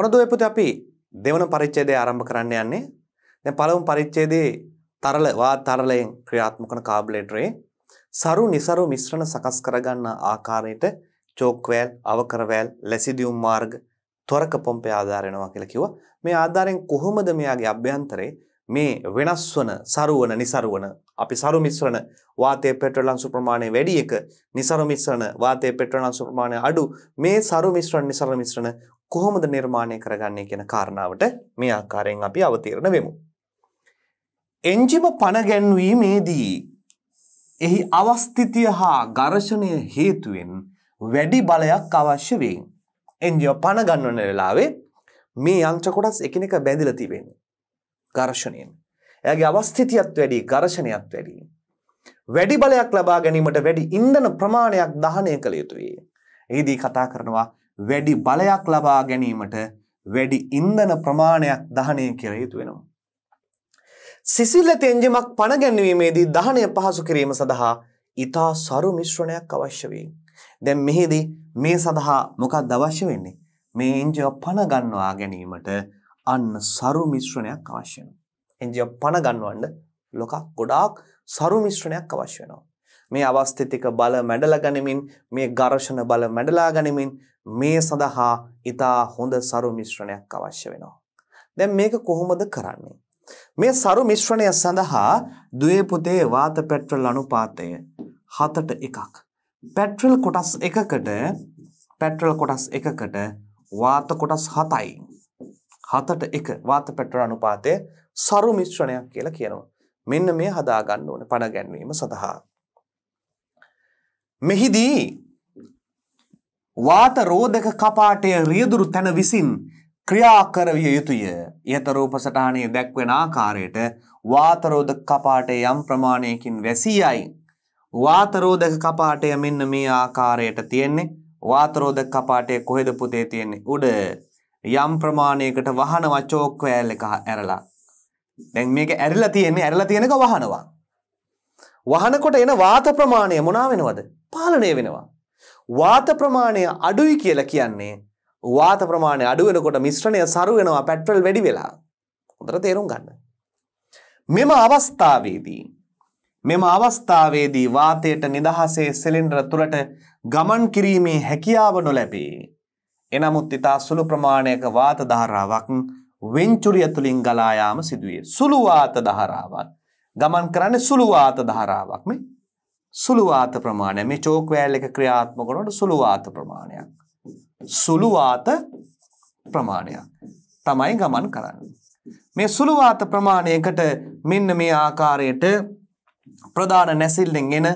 ඔන්න දුවේ පුතේ අපි දෙවන පරිච්ඡේදය ආරම්භ කරන්න යන්නේ. දැන් පළමු පරිච්ඡේදයේ තරල වාද තරලයෙන් ක්‍රියාත්මක වන කාබලෙඩරේ සරු નિසරු මිශ්‍රණ සකස් කරගන්නා ආකාරයට චෝක් වැල්, අවකර වැල්, ලැසිඩියුම් මාර්ග, ත්වරක පොම්පය ආධාර වෙනවා කියලා කිව්වා. මේ ආධාරයෙන් කොහොමද මෙයාගේ අභ්‍යන්තරේ මේ වෙනස් වන සරුවන નિසරුවන අපි සරු මිශ්‍රණ වාතයේ පෙට්‍රල් අංශු ප්‍රමාණය වැඩි එක નિසරු මිශ්‍රණ වාතයේ පෙට්‍රල් අංශු ප්‍රමාණය අඩු මේ සරු මිශ්‍රණ નિසරු මිශ්‍රණ කොහොමද නිර්මාණය කරගන්නේ කියන කාරණාවට මේ ආකාරයෙන් අපි අවතීර්ණ වෙමු. එන්ජිම පණ ගැන්වීමේදී එහි අවස්ථිතිය හා ඝර්ෂණය හේතුවෙන් වැඩි බලයක් අවශ්‍ය වේ. එන්ජිම පණ ගන්වන වෙලාවේ මේ යන්ත්‍ර කොටස් එකිනෙක බැඳිලා තිබෙනවා. ඝර්ෂණයෙන්. එයාගේ අවස්ථිතියත් වැඩි, ඝර්ෂණයත් වැඩි. වැඩි බලයක් ලබා ගැනීමට වැඩි ඉන්ධන ප්‍රමාණයක් දහනය කළ යුතුයි. එහිදී කතා කරනවා වැඩි බලයක් ලබා ගැනීමට වැඩි ඉන්ධන ප්‍රමාණයක් දහනය කළ යුතු වෙනවා. සිසිල්ල තෙන්ජමක් පණගැන්වීමේදී දහනය පහසු කිරීම සඳහා ඉතා සරු මිශ්‍රණයක් අවශ්‍ය වේ. දැන් මෙහිදී මේ සඳහා මොකක් අවශ්‍ය වෙන්නේ. මේ එන්ජිව පණගන්නවා ගැනීමට අන්න සරු මිශ්‍රණයක් අවශ්‍ය වෙනවා. එන්ජිය පණ ගන්නවන්න ලොකක් ගොඩාක් සරු මිශ්‍රණයක් අවශ්‍ය වෙනවා. මේ අවස්ථිතික බල මැඩලා ගනිමින් මේ ඝර්ෂණ බල මැඩලා ගනිමින් මේ සඳහා ඊටා හොඳ සරු මිශ්‍රණයක් අවශ්‍ය වෙනවා. දැන් මේක කොහොමද කරන්නේ? මේ සරු මිශ්‍රණය සඳහා දුවේ පුතේ වාත පෙට්‍රල් අනුපාතය 7ට 1ක්. පෙට්‍රල් කොටස් එකකට පෙට්‍රල් කොටස් එකකට වාත කොටස් 7යි. හතට එක වාත පැටවන අනුපාතය සරු මිශ්‍රණයක් කියලා කියනවා. මෙන්න මේ හදාගන්න ඕන පණ ගැන්වීම සඳහා. මෙහිදී වාත රෝධක කපාටය රියදුරු තැන විසින් ක්‍රියා කරවිය යුතුය. ඉහත රූප සටහනේ දැක්වෙන ආකාරයට වාත රෝධක කපාටය යම් ප්‍රමාණයකින් වැසියයි. වාත රෝධක කපාටය මෙන්න මේ ආකාරයට තියෙන්නේ. වාත රෝධක කපාටය කොහෙද පුතේ තියෙන්නේ? උඩ යම් ප්‍රමාණයකට වහනවා චෝක් වෑල් එක ඇරලා. දැන් මේක ඇරලා තියෙන්නේ ඇරලා තියෙනක වහනවා. වහනකොට එන වාත ප්‍රමාණය මොනවා වෙනවද? පාලනය වෙනවා. වාත ප්‍රමාණය අඩුයි කියලා කියන්නේ වාත ප්‍රමාණය අඩු වෙනකොට මිශ්‍රණය සරු වෙනවා පෙට්‍රල් වැඩි වෙලා. හොඳට තේරුම් ගන්න. මෙම අවස්ථාවේදී මෙම අවස්ථාවේදී වාතයට නිදහසේ සිලින්ඩර තුලට ගමන් කිරීමේ හැකියාව නොලැබේ. එනමුත් ඉතා සුළු ප්‍රමාණයක වාත දහරාවක් වෙන්චුරිය තුලින් ගලා යාම සිදුවේ. සුළු වාත දහරාවක්. ගමන් කරන්නේ සුළු වාත දහරාවක් මේ. සුළු වාත ප්‍රමාණය මේ චෝක් වෑල් එක ක්‍රියාත්මක කරනකොට සුළු වාත ප්‍රමාණයක්. සුළු වාත ප්‍රමාණයක් තමයි ගමන් කරන්නේ. මේ සුළු වාත ප්‍රමාණයකට මෙන්න මේ ආකාරයට ප්‍රධාන නැසිල්ලෙන් එන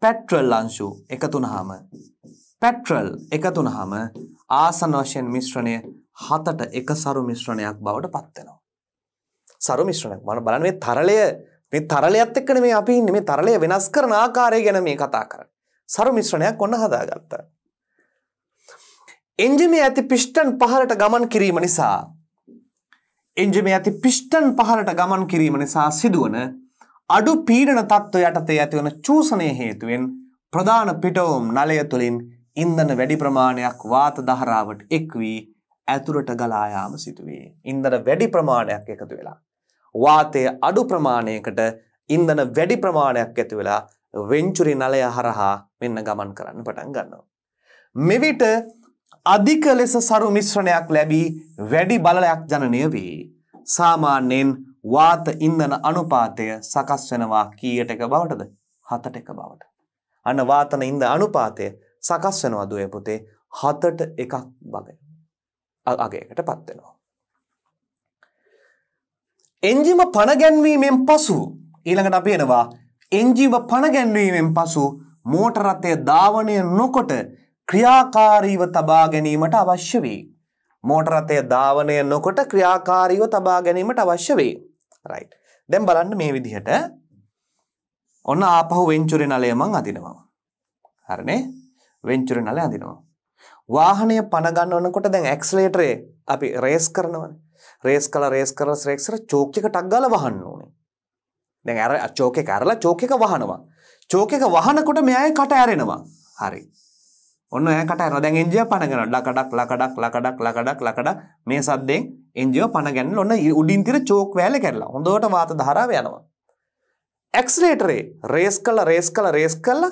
පැට්‍රල් අංශු එකතු වුනහම පැට්‍රල් එකතු වුනහම ආසන වශයෙන් මිශ්‍රණය හතට එක සරු මිශ්‍රණයක් බවට පත් වෙනවා. සරු මිශ්‍රණයක්. මම බලන්න මේ තරලය මේ තරලයත් එක්කනේ මේ අපි ඉන්නේ. මේ තරලය වෙනස් කරන ආකාරය ගැන මේ කතා කරන්නේ. සරු මිශ්‍රණයක් ඔන්න හදාගත්තා. එන්ජිමේ ඇති පිෂ්ටන් පහළට ගමන් කිරීම නිසා එන්ජිමේ ඇති පිෂ්ටන් පහළට ගමන් කිරීම නිසා සිදුවන අඩු පීඩන තත්ත්ව යටතේ ඇතිවන චූසණය හේතුවෙන් ප්‍රධාන පිටවුම් නලය තුළින් ඉන්ධන වැඩි ප්‍රමාණයක් වාත දහරාවට එක් වී ඇතුළට ගලා යාම සිදුවේ. ඉන්ධන වැඩි ප්‍රමාණයක් එකතු වෙලා. වාතය අඩු ප්‍රමාණයකට ඉන්ධන වැඩි ප්‍රමාණයක් ඇති වෙලා වෙන්චුරි නලය හරහා මෙන්න ගමන් කරන්න පටන් ගන්නවා. මෙවිට අධික ලෙස සරු මිශ්‍රණයක් ලැබී වැඩි බලයක් ජනනය වේ. සාමාන්‍යයෙන් වාත ඉන්ධන අනුපාතය සකස් වෙනවා කීයට එක බවටද? හතට එක බවට. අන්න වාතන ඉන්ධන අනුපාතය සකස් වෙනවා දුවේ පුතේ හතට එකක් වගේ අගයකට පත් වෙනවා. එන්ජිම පණ ගැන්වීමෙන් පසු ඊළඟට අපි එනවා එන්ජිම පණ ගැන්වීමෙන් පසු මෝටර රථය ධාවනය නොකොට ක්‍රියාකාරීව තබා ගැනීමට අවශ්‍ය වේ. මෝටර රථය ධාවනය නොකොට ක්‍රියාකාරීව තබා ගැනීමට අවශ්‍ය වේ. රයිට්. දැන් බලන්න මේ විදිහට ඔන්න ආපහු වෙන්චුරි නලය මං අදිනවා. හරිනේ? වෙන්චුර නල අදිනවා. වාහනය පනගන්න වනකොට දැන් ඇක්ස්ලේටරේ අපි රේස් කරනවන රේස් කල රේස් කර ශ්‍රේක්ෂර චෝකක ටක්ගල වහන්න ඕනේ. දැන් ඇර චෝකෙ කරලා චෝකක වහනවා. චෝකක වහනකොට මෙයයි කට ඇරෙනවා හරි. ඔන්න ඇකට ඇර දැන් එන්ජිය පනගෙන ලකඩක් ලකඩක් ලකඩක් ලකඩක් ලකඩ මේ සද්දෙන් එන්ජිය පනගැන්න ඔන්න උඩින්තිර චෝක් වැෑල කරලා හොඳට වාත ධරාව යනවා. ඇක්ස්ලේටරේ රේස් කල රේස් කල රේස් කල්ල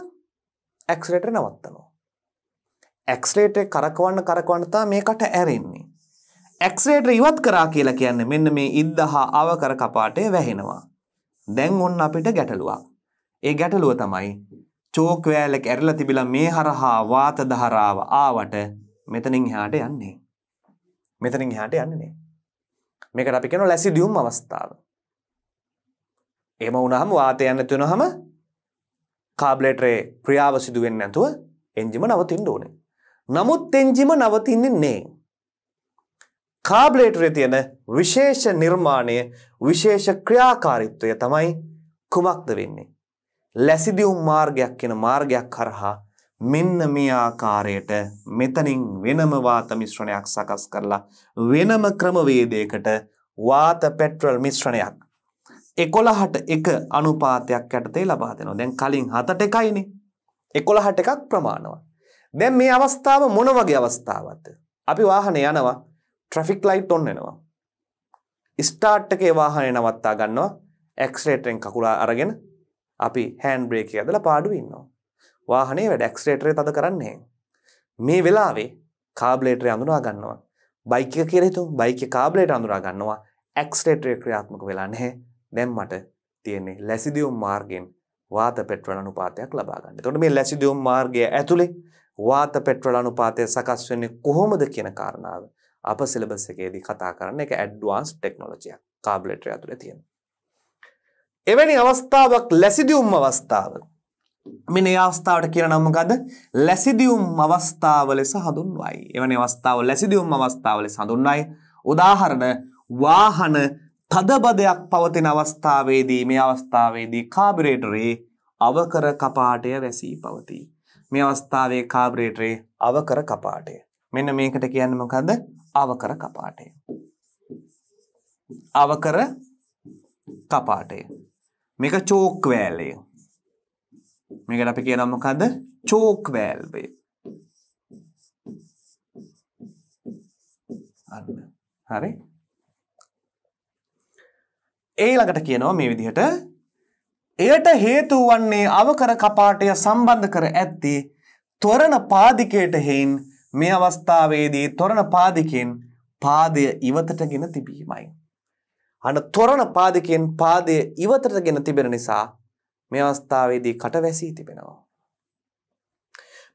ඇක්ස්ලේටර නවත්තනවා. ඇක්ස්ලේට කරකවන්න කරකවන්නතා මේකට ඇරෙන්නේ. ඇක්ස්ලේට ඉවත් කරා කියලා කියන්න මෙන්න මේ ඉද්දහා අවකර කපාටය වැහෙනවා. දැන් ඔන්න අපිට ගැටලුවක්. ඒ ගැටලුව තමයි චෝක්වෑලෙක් ඇරල තිබිලා මේ හරහා වාත දහරාව ආවට මෙතනින් හාට යන්නේ. මෙතනින් හාට යන්නේ. මේකට අපි කෙන ලැසි දියුම් අවස්ථාව. එම උනහම වාතය යන්න තුනහම කාබ්ලෙටරේ ක්‍රියාව සිදුවෙන් නැතුව එන්ජිම නවතින්න ඕනේ. නමුත් තෙන්ජිම නවතින්නේ නෑ. කාබ්ලේටරේ තියෙන විශේෂ නිර්මාණය විශේෂ ක්‍රියාකාරීත්වය තමයි කුමක්ද වෙන්නේ. ලැසිදියුම් මාර්ගයක් කියන මාර්ගයක් හරහා මෙන්න මේ ආකාරයට මෙතනින් වෙනම වාත මිශ්‍රණයක් සකස් කරලා වෙනම ක්‍රමවේදයකට වාත පෙට්‍රල් මිශ්‍රණයක් එකොළහට එක අනුපාතයක් යටතේ ලබා දෙනවා. දැන් කලින් හතට එකයිනේ. එකොළහට එකක් ප්‍රමාණවත්. දැන් මේ අවස්ථාව මොන වගේ අවස්ථාවක්ද? අපි වාහනේ යනවා ට්‍රැෆික් ලයිට් ඔන් වෙනවා. ස්ටාර්ට් එකේ වාහනේ නවත්තා ගන්නවා. ඇක්සලරේටරෙන් කකුල අරගෙන අපි හෑන්ඩ් බ්‍රේක් එක ඇදලා පාඩුවේ ඉන්නවා. වාහනේ වැඩ ඇක්සලරේටරේ තද කරන්නේ මේ වෙලාවේ කාබ්ලේටරය අඳුනා ගන්නවා. බයික් එක කියලා හිතමු. බයික් එක කාබ්ලේටර අඳුනා ගන්නවා. ඇක්සලරේටරේ ක්‍රියාත්මක වෙලා නැහැ. දැන් මට තියෙන්නේ ලැසිදියුම් මාර්ගෙන් වාත පෙට්‍රල් අනුපාතයක් ලබා ගන්න. එතකොට මේ ලැසිදියුම් මාර්ගය ඇතුලේ වාත පෙට්‍රල් අනුපාතය සකස් වෙන්නේ කොහොමද කියන කාරණාව අප සිලබස් එකේදී කතා කරන එක ඇඩ්වාන්ස් ටෙක්නොලොජියක් කාබලෙටරය ඇතුළේ තියෙන. එවැනි අවස්ථාවක් ලැසිදියුම් අවස්ථාව මෙන අවස්ථාවට කියන නම්මකද ලැසිදියුම් අවස්ථාව ලෙස හඳුන්වයි. එවැනි අවස්ථාව ලැසිදියුම් අවස්ථාව ලෙස හඳුන්වයි. උදාහරණ වාහන තදබදයක් පවතින අවස්ථාවේදී මේ අවස්ථාවේදී කාබිරේටරේ අවකර කපාටය වැසී පවතිී. මේ අවස්ථාවේ කාබරේටරේ අවකර කපාටය. මෙන්න මේකට කියන්න මොකද්ද? අවකර කපාටය. අවකර කපාටය. මේක චෝක් වෑල්වය. මේකට අපි කියනවා මොකද්ද? චෝක් වෑල්වය. හරි. ඊළඟට කියනවා මේ විදිහට එයට හේතු වන්නේ අවකර කපාටය සම්බන්ධ කර ඇත්තේ තොරණ පාදිකයට හෙයින් මේ අවස්ථාවේදී තොරණ පාදිකෙන් පාදය ඉවතට ගෙන තිබීමයි. අන තොරණ පාදිකෙන් පාදය ඉවතට ගෙන තිබෙන නිසා මේ අවස්ථාවේදී කටවැසී තිබෙනවා.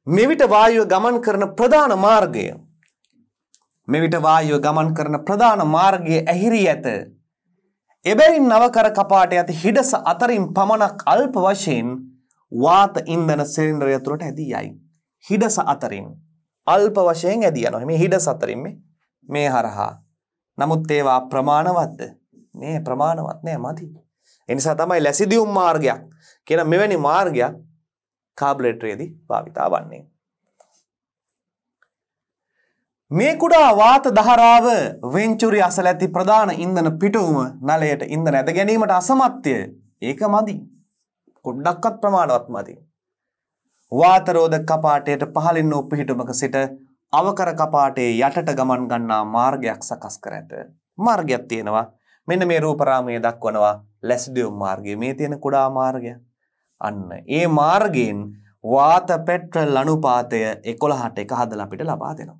මෙවිට වායුව ගමන් කරන ප්‍රධාන මාර්ගය මෙවිට වායුව ගමන් කරන ප්‍රධාන මාර්ගය ඇහිරී ඇත එබැවින් නවකර කපාට ඇති හිඩස අතරින් පමණක් අල්ප වශයෙන් වාත ඉන්ධන සිලින්ඩරය තුළට ඇදී යයි. හිඩස අතරින් අල්ප වශයෙන් ඇදී යනවා. මේ හිඩස අතරින් මේ හරහා. නමුත් ඒවා ප්‍රමාණවත්ද? නෑ ප්‍රමාණවත් නෑ මදි. ඒ නිසා තමයි ලැසිදියුම් මාර්ගයක් කියන මෙවැනි මාර්ගයක් කාබලේටරයේදී භාවිතා වන්නේ. මේ කුඩා වාත දහරාව වෙන්චුරි අසල ඇති ප්‍රධාන ඉන්ධන පිටුවම නලයට ඉන්ධන ඇද ගැනීමට අසමත්ය. ඒක මදි. කොඩ්ඩක්වත් ප්‍රමාණවත් මදි. වාතරෝධ කපාටයට පහළින් වූ පිහිටුමක සිට අවකර කපාටේ යටට ගමන් ගන්නා මාර්ගයක් සකස් කර ඇත. මාර්ගයක් තියෙනවා. මෙන්න මේ රූපරාමයේ දක්වනවා ලැස්ඩියුම් මාර්ගය. මේ තියෙන කුඩා මාර්ගය. අන්න ඒ මාර්ගයෙන් වාත පෙට්‍රල් අනුපාතය 11ට එක හදලා අපිට ලබා දෙනවා.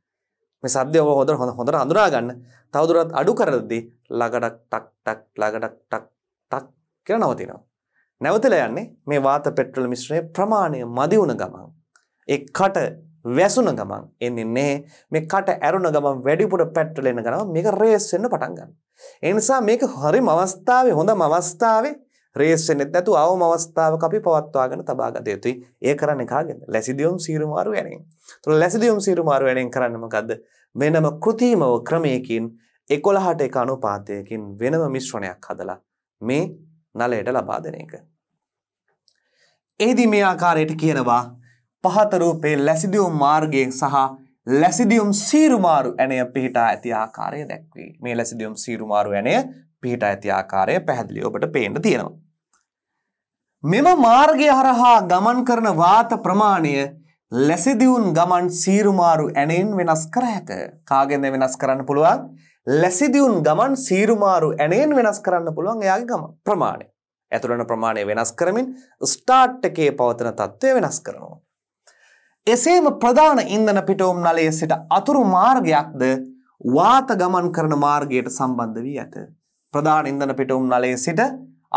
මේ සද්දය ඔබ හොඳට හොඳට හඳුනා ගන්න. තවදුරටත් අඩු කරද්දී ලගඩක් ටක් ටක් ලගඩක් ටක් ටක් කියලා නවතිනවා. නැවතලා යන්නේ මේ වාත පෙට්‍රල් මිශ්‍රණයේ ප්‍රමාණය මදි වුණ ගමන්. ඒ කට වැසුණ ගමන් එන්නේ නැහැ. මේ කට ඇරුණ ගමන් වැඩිපුර පෙට්‍රල් එන ගමන් මේක රේස් වෙන්න පටන් ගන්නවා. ඒ නිසා මේක හරිම අවස්ථාවේ හොඳම අවස්ථාවේ රේස් වෙන්නෙත් නැතුව අවම අවස්ථාවක අපි පවත්වාගෙන තබා ගත යුතුයි. ඒ කරන්නේ කාගෙන්ද? ලැසිදියොම් සීරුමාරු යණෙන්. ඒතකොට ලැසිදියොම් සීරුමාරු යණෙන් කරන්නේ මොකද්ද? වෙනම કૃතිමව ක්‍රමයකින් 11ට එක අනුපාතයකින් වෙනම මිශ්‍රණයක් හදලා මේ නලයට ලබා දෙන එක. එහිදී මේ ආකාරයට කියනවා පහත රූපේ ලැසිදියොම් මාර්ගයෙන් සහ ලැසිදියුම් සීරුමාරු ඇණය පිහිටා ඇති ආකාරය දැක්වේ. මේ ලැසිදියුම් සීරුමාරු ඇණය පිහිට ඇති ආකාරය පැහැදිලි ඔබට පේන්න තියෙනවා. මෙම මාර්ගය හරහා ගමන් කරන වාත ප්‍රමාණය ලැසිදිවුන් ගමන් සීරුමාරු ඇනෙන් වෙනස් කර හැක. කාගෙන්ද වෙනස් කරන්න පුළුවන්? ලැසිදිවුන් ගමන් සීරුමාරු ඇනෙන් වෙනස් කරන්න පුළුවන් එයාගේ ගම ප්‍රමාණය. ඇතුළන ප්‍රමාණය වෙනස් කරමින් ස්ටාර්ට් එකේ පවතන තත්ත්වය වෙනස් කරනවා. එසේම ප්‍රධාන ඉන්ධන පිටෝම් නලයේ සිට අතුරු මාර්ගයක්ද වාත ගමන් කරන මාර්ගයට සම්බන්ධ වී ඇත. ප්‍රධාන ඉන්ධන පිටුම් නලයේ සිට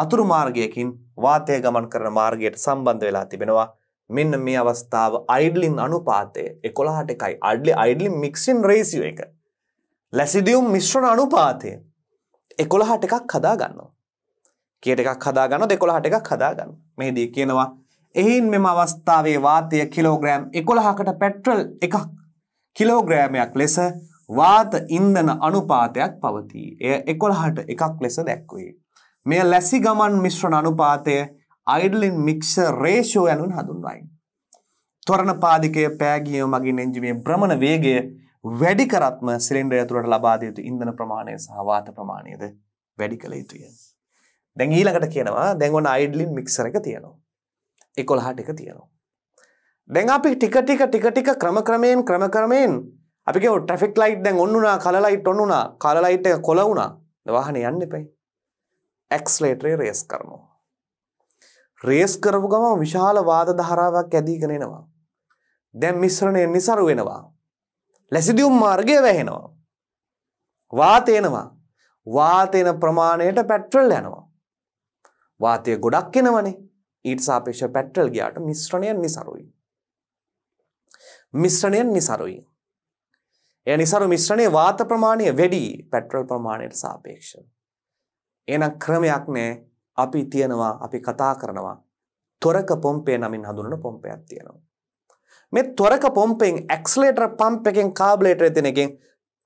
අතුරු මාර්ගයකින් වාතය ගමන් කරන මාර්ගයට සම්බන්ධ වෙලා තිබෙනවා. මෙන්න මේ අවස්ථාව අයිඩ්ලින් අනුපාතය 11ට එකයි. අයිඩ්ලි අයිඩ්ලි මික්සින් රේසියෝ එක. ලැසිඩියම් මිශ්‍රණ අනුපාතය 11ට එකක් හදා ගන්නවා. කීයට එකක් හදා ගන්නවද 11ට එකක් හදා ගන්න. මෙහිදී කියනවා එයින් මෙම අවස්ථාවේ වාතය කිලෝග්‍රෑම් 11කට පෙට්‍රල් එකක් කිලෝග්‍රෑමයක් ලෙස වාත ඉන්ධන අනුපාතයක් පවතී. එය 11ට එකක් ලෙස දැක්වේ. මෙය ලැසි ගමන් මිශ්‍රණ අනුපාතය අයිඩලින් මික්ෂ රේෂෝ යනුන් හඳුන්වයි. තොරණ පාදිකය පෑගිය මගින් එන්ජිමේ භ්‍රමණ වේගය වැඩි කරත්ම සිලින්ඩරය තුළට ලබා දිය යුතු ඉන්ධන ප්‍රමාණය සහ වාත ප්‍රමාණයද වැඩි කළ යුතුය. දැන් ඊළඟට කියනවා දැන් ඔන්න අයිඩලින් මික්සර් එක තියෙනවා. 11ට එක තියෙනවා. දැන් අපි ටික ටික ටික ටික ක්‍රම ක්‍රමයෙන් ක්‍රම ක්‍රමයෙන් අපික ට්‍රෆික් ලයිට් දැන් ඔන්නුනා කලලයිට් ඔන්නුනා කලලයිට් එක කොල වුණා දවාහන යන්න එපයි ඇක්ස්ලේටරේ රේස් කරනවා. රේස් කරපු ගම විශාල වාද දහරාවක් ඇදීගෙනෙනවා. දැම් මිශ්‍රණය නිසරු වෙනවා. ලැසිදියුම් මාර්ගය වැහෙනවා. වාතයනවා වාතයන ප්‍රමාණයට පැට්‍රල් යනවා. වාතය ගොඩක් එෙනවනේ ඊට සාපේක්ෂ පැට්‍රල් ගයාට මිශ්‍රණයෙන් නිසරුයි. මිශ්‍රණයෙන් නිසරුයි. එය නිසරු මිශ්‍රණයේ වාත ප්‍රමාණය වැඩි පෙට්‍රල් ප්‍රමාණයට සාපේක්ෂව. එහෙනම් ක්‍රමයක් නෑ අපි තියනවා අපි කතා කරනවා තොරක පොම්පය නමින් හඳුන්වන පොම්පයක් තියෙනවා. මේ තොරක පොම්පෙන් ඇක්සලේටර් පම්ප් එකෙන් කාබලේටර් එතන එකෙන්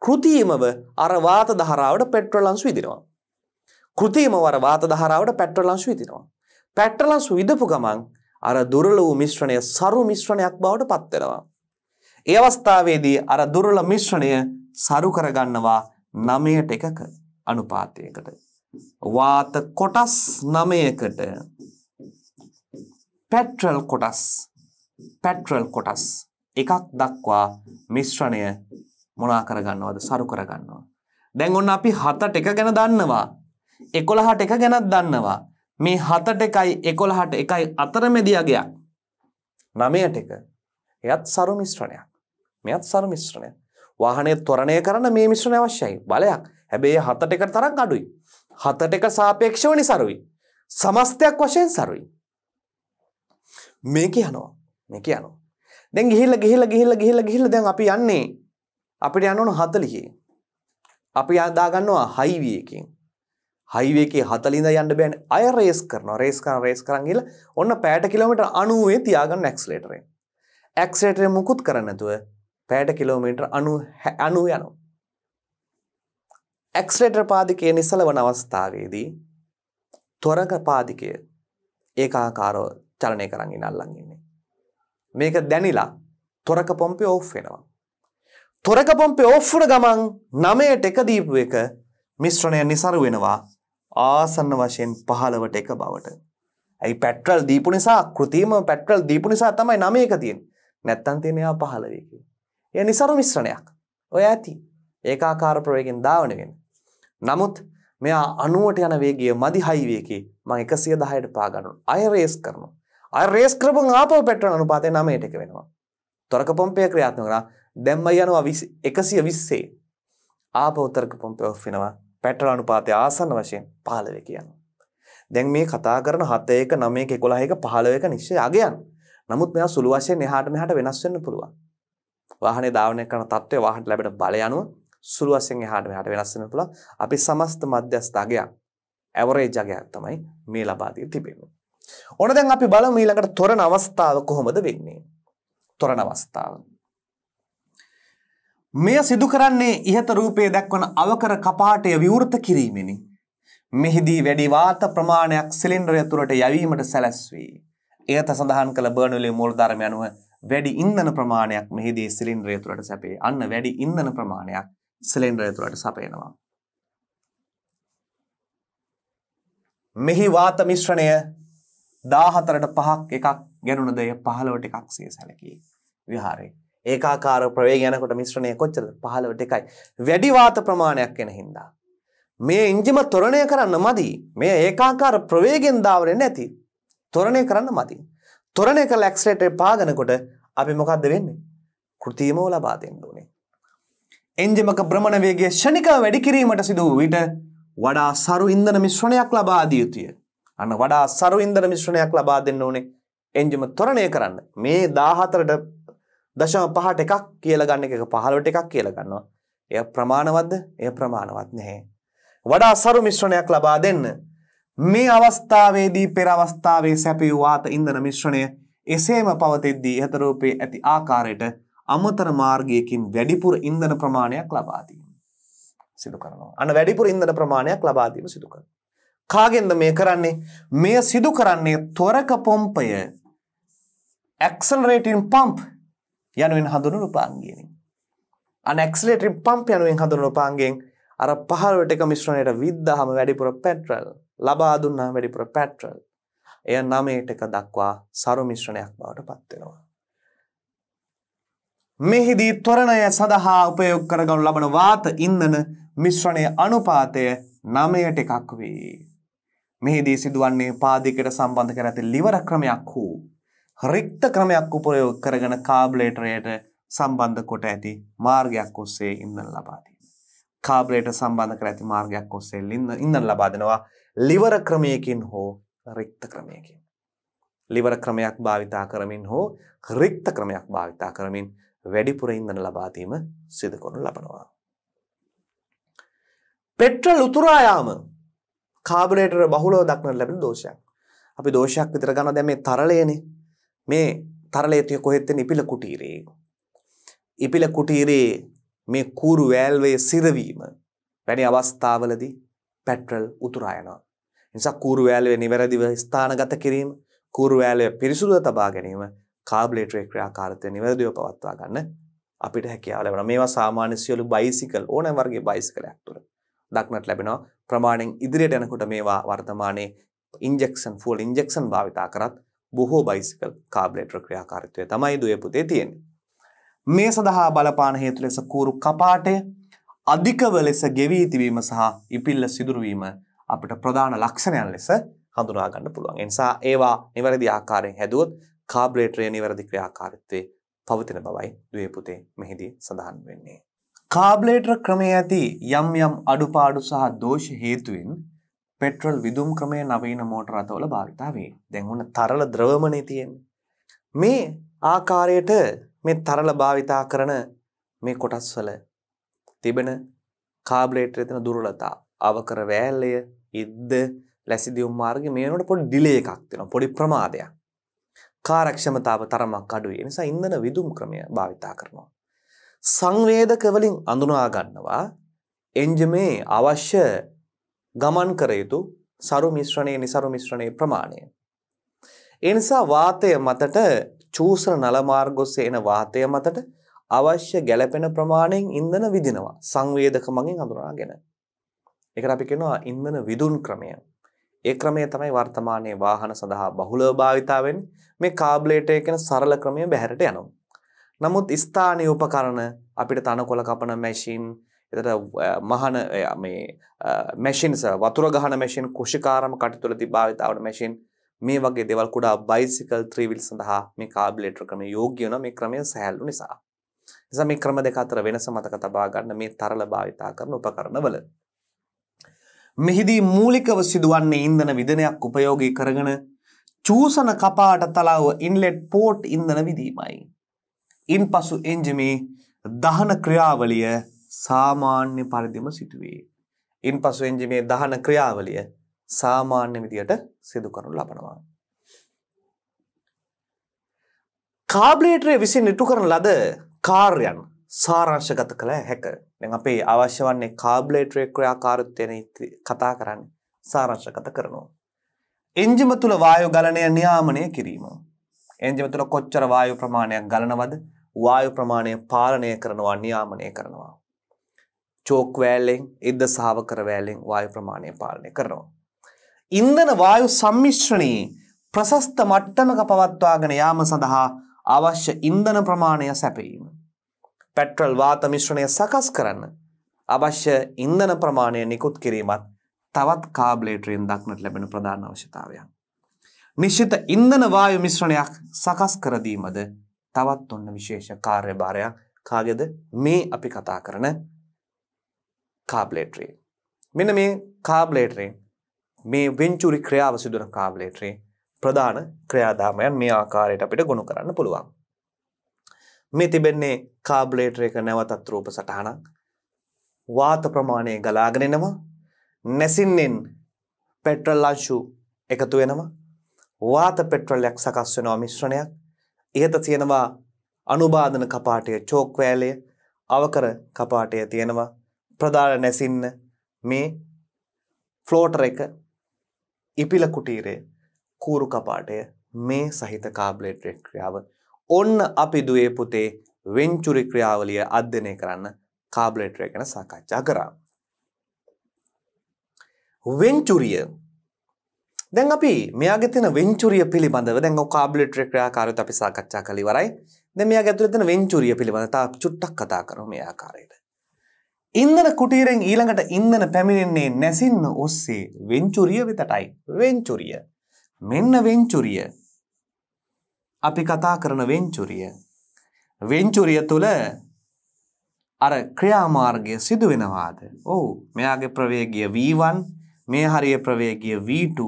කෘතිමව අර වාත දහරාවට පෙට්‍රල් අංශු විදිනවා. කෘතිමව අර වාත දහරාවට පෙට්‍රල් අංශු විදිනවා. පෙට්‍රල් අංශු විදපු ගමන් අර දුර්වල වූ මිශ්‍රණය සරු මිශ්‍රණයක් බවට පත් වෙනවා. ඒ අවස්ථාවේදී අර දුර්වල මිශ්‍රණය සරු කරගන්නවා 9ට 1ක අනුපාතයකට. වාත කොටස් 9කට පෙට්‍රල් කොටස් පෙට්‍රල් කොටස් එකක් දක්වා මිශ්‍රණය මොනා කරගන්නවද සරු කරගන්නවා. දැන් ඔන්න අපි 7ට 1 ගැන දන්නවා. 11ට 1 ගැනත් දන්නවා. මේ 7ට 1යි 11ට 1යි අතරමැදි අගයක්. 9ට 1 එයත් සරු මිශ්‍රණයක්. මෙයත් සර මිශ්‍රණයක්. වාහනය ත්වරණය කරන්න මේ මිශ්‍රණය අවශ්‍යයි. බලයක්. හැබැයි හතට එකට තරම් අඩුයි. හතට එක සාපේක්ෂව නිසරුයි. සමස්තයක් වශයෙන් සරුයි. මේක යනවා. මේක යනවා. දැන් ගිහිල්ලා ගිහිල්ලා ගිහිල්ලා ගිහිල්ලා ගිහිල්ලා දැන් අපි යන්නේ අපිට යන්න ඕන 40කින්. අපි යදා ගන්නවා හයිවේ එකෙන්. හයිවේ එකේ 40 ඉඳන් යන්න බෑනේ. අය රේස් කරනවා. රේස් කරන රේස් කරන් ගිහලා ඔන්න පැයට කිලෝමීටර් 90 තියාගන්න ඇක්සලරේටරේ. ඇක්සලරේටරේ මුකුත් කරන්නේ නැතුව පැයට කිලෝමීටර් 90 90 යනවා. ඇක්සලරේටර් පාදිකය නිසලවන අවස්ථාවේදී ත්වරක පාදිකය ඒකාකාරව චලනය කරන් ඉනල්ලන් ඉන්නේ. මේක දැනිලා ත්වරක පොම්පය ඔෆ් වෙනවා. ත්වරක පොම්පය ඔෆ් වුණ ගමන් 9ට එක දීපු එක මිශ්‍රණය નિසරු වෙනවා ආසන්න වශයෙන් 15ට එක බවට. ඇයි පෙට්‍රල් දීපු නිසා කෘතිම පෙට්‍රල් දීපු නිසා තමයි 9 එක තියෙන්නේ. නැත්තම් තියෙනවා 15 එකේ. එය නිසරු මිශ්‍රණයක්. ඔය ඇති. ඒකාකාර ප්‍රවේගෙන් ධාවනය වෙන්නේ. නමුත් මෙයා 90ට යන වේගයේ මදි හයිවේ එකේ මම 110ට පා ගන්නවා. අය රේස් කරනවා. අය රේස් කරපන් ආපහු පෙට්‍රල් අනුපාතය 9ට එක වෙනවා. තරක පොම්පය ක්‍රියාත්මක කරා දැම්ම යනවා 120. ආපහු තරක පොම්පය ඔෆ් වෙනවා. පෙට්‍රල් අනුපාතය ආසන්න වශයෙන් 15 කියනවා. දැන් මේ කතා කරන 7 1 9 1 11 1 15 එක නිශ්චය අගයන්. නමුත් මෙයා සුළු වශයෙන් එහාට මෙහාට වෙනස් වෙන්න පුළුවන්. වාහනේ ධාවනය කරන තත්ත්වය වාහනට ලැබෙන බලය අනුව සුළු වශයෙන් එහාට මෙහාට වෙනස් වෙන්න පුළුවන්. අපි සමස්ත මධ්‍යස්ථ අගයක් ඇවරේජ් අගයක් තමයි මේ ලබා දී තිබෙන්නේ. ඕන දැන් අපි බලමු ඊළඟට තොරණ අවස්ථාව කොහොමද වෙන්නේ? තොරණ අවස්ථාව. මෙය සිදු කරන්නේ ඉහත රූපයේ දක්වන අවකර කපාටය විවෘත කිරීමෙනි. මෙහිදී වැඩි වාත ප්‍රමාණයක් සිලින්ඩරය තුළට යැවීමට සැලැස්වේ. එයත සඳහන් කළ බර්නුලේ මූලධර්ම අනුව වැඩි ඉන්ධන ප්‍රමාණයක් මෙහිදී සිලින්ඩරය තුළට සැපේ. අන්න වැඩි ඉන්ධන ප්‍රමාණයක් සිලින්ඩරය තුළට සපයනවා. මෙහි වාත මිශ්‍රණය 14ට 5ක් එකක් ගැනුණු දෙය 15ට එකක් සිය සැලකී විහාරේ. ඒකාකාර ප්‍රවේග යනකොට මිශ්‍රණය කොච්චරද? 15ට එකයි. වැඩි වාත ප්‍රමාණයක් එන හින්දා මේ එන්ජිම තොරණය කරන්න මදි. මේ ඒකාකාර ප්‍රවේගෙන් දාවරෙන්නේ නැති. තොරණය කරන්න මදි. තොරණ එක ලැක්ස්ලේටර් පාගනකොට අපි මොකක්ද වෙන්නේ කෘතිමව ලබා දෙන්න ඕනේ. එන්ජමක භ්‍රමණ වේගයේ ෂණිකව වැඩි කිරීමට සිදු වූ විට වඩා සරු ඉන්ධන මිශ්‍රණයක් ලබා දිය යුතුය. අන්න වඩා සරු ඉන්ධන මිශ්‍රණයක් ලබා දෙන්න ඕනේ එන්ජම තොරණය කරන්න. මේ 14ට දශම 5ට එකක් කියලා ගන්න එක 15ට එකක් කියලා ගන්නවා. එය ප්‍රමාණවත්ද? එය ප්‍රමාණවත් නැහැ. වඩා සරු මිශ්‍රණයක් ලබා දෙන්න මේ අවස්ථාවේදී පෙර අවස්ථාවේ සැපියූ වාත ඉන්ධන මිශ්‍රණය එසේම පවතිද්දී ඉහත රූපේ ඇති ආකාරයට අමතර මාර්ගයකින් වැඩිපුර ඉන්ධන ප්‍රමාණයක් ලබා දීම සිදු කරනවා. අන්න වැඩිපුර ඉන්ධන ප්‍රමාණයක් ලබා දීම සිදු කරනවා. කාගෙන්ද මේ කරන්නේ? මෙය සිදු කරන්නේ ත්වරක පොම්පය ඇක්සලරේටින් පම්ප් යනුවෙන් හඳුන්වන රූපාංගයෙන්. අන්න ඇක්සලරේටින් පම්ප් යනුවෙන් හඳුන්වන රූපාංගයෙන් අර පහළට එක මිශ්‍රණයට විද්දාම වැඩිපුර පෙට්‍රල් ලබා දුන්නා වැඩිපුර පැට්‍රල්. එය නමයට එක දක්වා සරු මිශ්‍රණයක් බවට පත්වෙනවා. මෙහිදී තොරණය සඳහා උපයෝග කරගනු ලබන වාත ඉන්දන මිශ්‍රණය අනුපාතය නමයට එකක් වේ. මෙහිදී සිදුවන්නේ පාදිකට සම්බන්ධ කර ඇති ලිවර ක්‍රමයක් වූ රික්ත ක්‍රමයක් උපයෝග කරගෙන කාබ්ලේටරයට සම්බන්ධ කොට ඇති මාර්ගයක් ඔස්සේ ඉන්දන ලබාදී. කාබ්ලේට සම්බන්ධ කර ඇති මාර්ගයක් ඔස්සේ ඉන්දන ලබාදනවා ලිවර ක්‍රමයකින් හෝ රික්ත ක්‍රමයකින්. ලිවර ක්‍රමයක් භාවිතා කරමින් හෝ රික්ත ක්‍රමයක් භාවිතා කරමින් වැඩිපුර ඉන්ධන ලබාදීම සිදුකොනු ලබනවා. පෙට්‍රල් උතුරායාම කාබරේටර බහුලව දක්නට ලැබෙන දෝෂයක්. අපි දෝෂයක් විතර ගන්න දැන් මේ තරලයනේ. මේ තරලයේ තියෙ කොහෙද තියෙන ඉපිල කුටීරේ. ඉපිල කුටීරේ මේ කූරු වෑල්වේ සිරවීම වැනි අවස්ථාවලදී පැට්‍රල් උතුරා යනවා. නිසා කූරුවෑලුවේ නිවැරදිව ස්ථානගත කිරීම කූරුවෑලය පිරිසුදුව තබා ගැනීම කාබලේටරේ ක්‍රියාකාරත්වය නිවැරදිව පවත්වා ගන්න අපිට හැකියාව ලැබෙනවා. මේවා සාමාන්‍ය සියලු බයිසිකල් ඕනෑ වර්ගයේ බයිසිකලයක් තුළ දක්නට ලැබෙනවා. ප්‍රමාණයෙන් ඉදිරියට යනකොට මේවා වර්තමානයේ ඉන්ජෙක්ෂන් ෆුල් ඉන්ජෙක්ෂන් භාවිතා කරත් බොහෝ බයිසිකල් කාබලේටර ක්‍රියාකාරීත්වය තමයි දුවේ පුතේ තියෙන්නේ. මේ සඳහා බලපාන හේතු ලෙස කූරු කපාටය අධිකව ලෙස ගෙවී තිබීම සහ ඉපිල්ල සිදුරුවීම අපිට ප්‍රධාන ලක්ෂණයන් ලෙස හඳුනාගන්න පුළුවන්. එනිසා ඒවා නිවැරදි ආකාරයෙන් හැදුවොත් කාබ්‍රේටරය නිවැරදි ක්‍රියාකාරීත්වයේ පවතින බවයි දුවේ පුතේ මෙහිදී සඳහන් වෙන්නේ. කාබ්ලේටර් ක්‍රමේ ඇති යම් යම් අඩුපාඩු සහ දෝෂ හේතුවෙන් පෙට්‍රල් විදුම් ක්‍රමය නවීන මෝටර රථවල භාවිතා වේ. දැන් උන තරල ද්‍රවමනේ තියෙන්නේ. මේ ආකාරයට මේ තරල භාවිතා කරන මේ කොටස්වල තිබෙන කාබලේටර් එතන දුර්වලතා අවකර වෑල්ලය ඉද්ද ලැසිදියුම් මාර්ගය මේ වෙනකොට පොඩි ඩිලේ එකක් තියෙනවා පොඩි ප්‍රමාදයක් කාර්යක්ෂමතාව තරමක් අඩුයි ඒ නිසා ඉන්ධන විදුම් ක්‍රමය භාවිතා කරනවා සංවේදක වලින් අඳුනා ගන්නවා එන්ජමේ අවශ්‍ය ගමන් කර යුතු සරු මිශ්‍රණයේ නිසරු මිශ්‍රණයේ ප්‍රමාණය ඒ නිසා වාතය මතට චූසර නල මාර්ග ඔස්සේ එන වාතය මතට අවශ්‍ය ගැළපෙන ප්‍රමාණයෙන් ඉන්ධන විදිනවා සංවේදක මගින් හඳුනාගෙන. ඒකට අපි කියනවා ඉන්ධන විදුන් ක්‍රමය. ඒ ක්‍රමය තමයි වර්තමානයේ වාහන සඳහා බහුලව භාවිතා වෙන්නේ. මේ කාබ්ලේටය කියන සරල ක්‍රමය බැහැරට යනවා. නමුත් ස්ථානීය උපකරණ අපිට තනකොළ කපන මැෂින්, එතට මහන මේ මැෂින්ස් වතුර ගහන මැෂින්, කුෂිකාරම කටු තුළ තිබාවිතාවන මැෂින් මේ වගේ දේවල් කුඩා බයිසිකල් ත්‍රීවිල් සඳහා මේ කාබ්ලේටර් ක්‍රමය යෝග්‍ය වෙනවා මේ ක්‍රමය සහැල්ලු නිසා. නිසා මේ ක්‍රම දෙක අතර වෙනස මතක තබා ගන්න මේ තරල භාවිතා කරන උපකරණවල. මෙහිදී මූලිකව සිදුවන්නේ ඉන්ධන විදනයක් උපයෝගී කරගෙන චූසන කපාට තලාව ඉන්ලෙට් පෝට් ඉන්ධන විදීමයි. ඉන්පසු එන්ජමේ දහන ක්‍රියාවලිය සාමාන්‍ය පරිදිම සිටුවේ. ඉන්පසු එන්ජමේ දහන ක්‍රියාවලිය සාමාන්‍ය විදියට සිදු කරනු ලබනවා. කාබ්ලේටරේ විසින් ඉටු කරන ලද කාර්යන් සාරංශගත කළ හැක. දැන් අපේ අවශ්‍ය වන්නේ කාබ්ලේටරේ ක්‍රියාකාරීත්වයන කතා කරන්නේ සාරංශගත කරනවා. එන්ජිම තුල වායු ගලණය නියාමනය කිරීම. එන්ජිම තුල කොච්චර වායු ප්‍රමාණයක් ගලනවද? වායු ප්‍රමාණය පාලනය කරනවා නියාමනය කරනවා. චෝක් වෑල්ලෙන් ඉද්ද සාවකර වෑල්ලෙන් වායු ප්‍රමාණය පාලනය කරනවා. ඉන්ධන වායු සම්මිශ්‍රණයේ ප්‍රසස්ත මට්ටමක පවත්වාගෙන යාම සඳහා අවශ්‍ය ඉන්ධන ප්‍රමාණය සැපීම. පෙට්‍රල් වාත මිශ්‍රණය සකස් කරන්න අවශ්‍ය ඉන්ධන ප්‍රමාණය නිකුත් කිරීමත් තවත් කාබ්ලේටරයෙන් දක්නට ලැබෙන ප්‍රධාන අවශ්‍යතාවයක්. නිශ්චිත ඉන්ධන වායු මිශ්‍රණයක් සකස් කරදීමද තවත් ඔන්න විශේෂ කාර්යභාරයක් කාගෙද මේ අපි කතා කරන කාබ්ලේටරේ. මෙන මේ කාබ්ලේටරේ මේ වෙන්චුරි ක්‍රියාව සිදුවන කාබ්ලේටරේ ප්‍රධාන ක්‍රියාදාමයන් මේ ආකාරයට අපිට ගොුණු කරන්න පුළුවන්. මේ තිබෙන්නේ කාබලේටර් එක නැවතත් රූප සටහනක් වාත ප්‍රමාණය ගලාගෙන එනවා නැසින්නෙන් පෙට්‍රල් අංශු එකතු වෙනවා වාත පෙට්‍රලයක් සකස් වෙනවා මිශ්‍රණයක් ඉහත තියෙනවා අනුබාධන කපාටය චෝක් වෑලය අවකර කපාටය තියෙනවා ප්‍රධාන නැසින්න මේ ෆ්ලෝටර් එක ඉපිල කුටීරය කූරු කපාටය මේ සහිත කාබ්ලේට් ක්‍රියාව ඔන්න අපි දුවේ පුතේ වෙන්චුරි ක්‍රියාවලිය අධ්‍යයනය කරන්න කාබලේටරය ගැන සාකච්ඡා කරා. වෙන්චුරිය දැන් අපි මෙයාගේ තියෙන වෙන්චුරිය පිළිබඳව දැන් ඔය කාබලේටරය ක්‍රියාකාරීත්වය අපි සාකච්ඡා කළේ ඉවරයි. දැන් මෙයාගේ ඇතුළේ තියෙන වෙන්චුරිය පිළිබඳව තා චුට්ටක් කතා කරමු මේ ආකාරයට. ඉන්ධන කුටීරෙන් ඊළඟට ඉන්ධන පැමිණෙන්නේ නැසින්න ඔස්සේ වෙන්චුරිය වෙතටයි. වෙන්චුරිය. මෙන්න වෙන්චුරිය. අපි කතා කරන වෙන්චුරිය වෙන්චුරිය තුල අර ක්‍රියාමාර්ගය සිදු වෙනවාද? ඔව්. මෙයාගේ ප්‍රවේගය v1, මේ හරිය ප්‍රවේගය v2.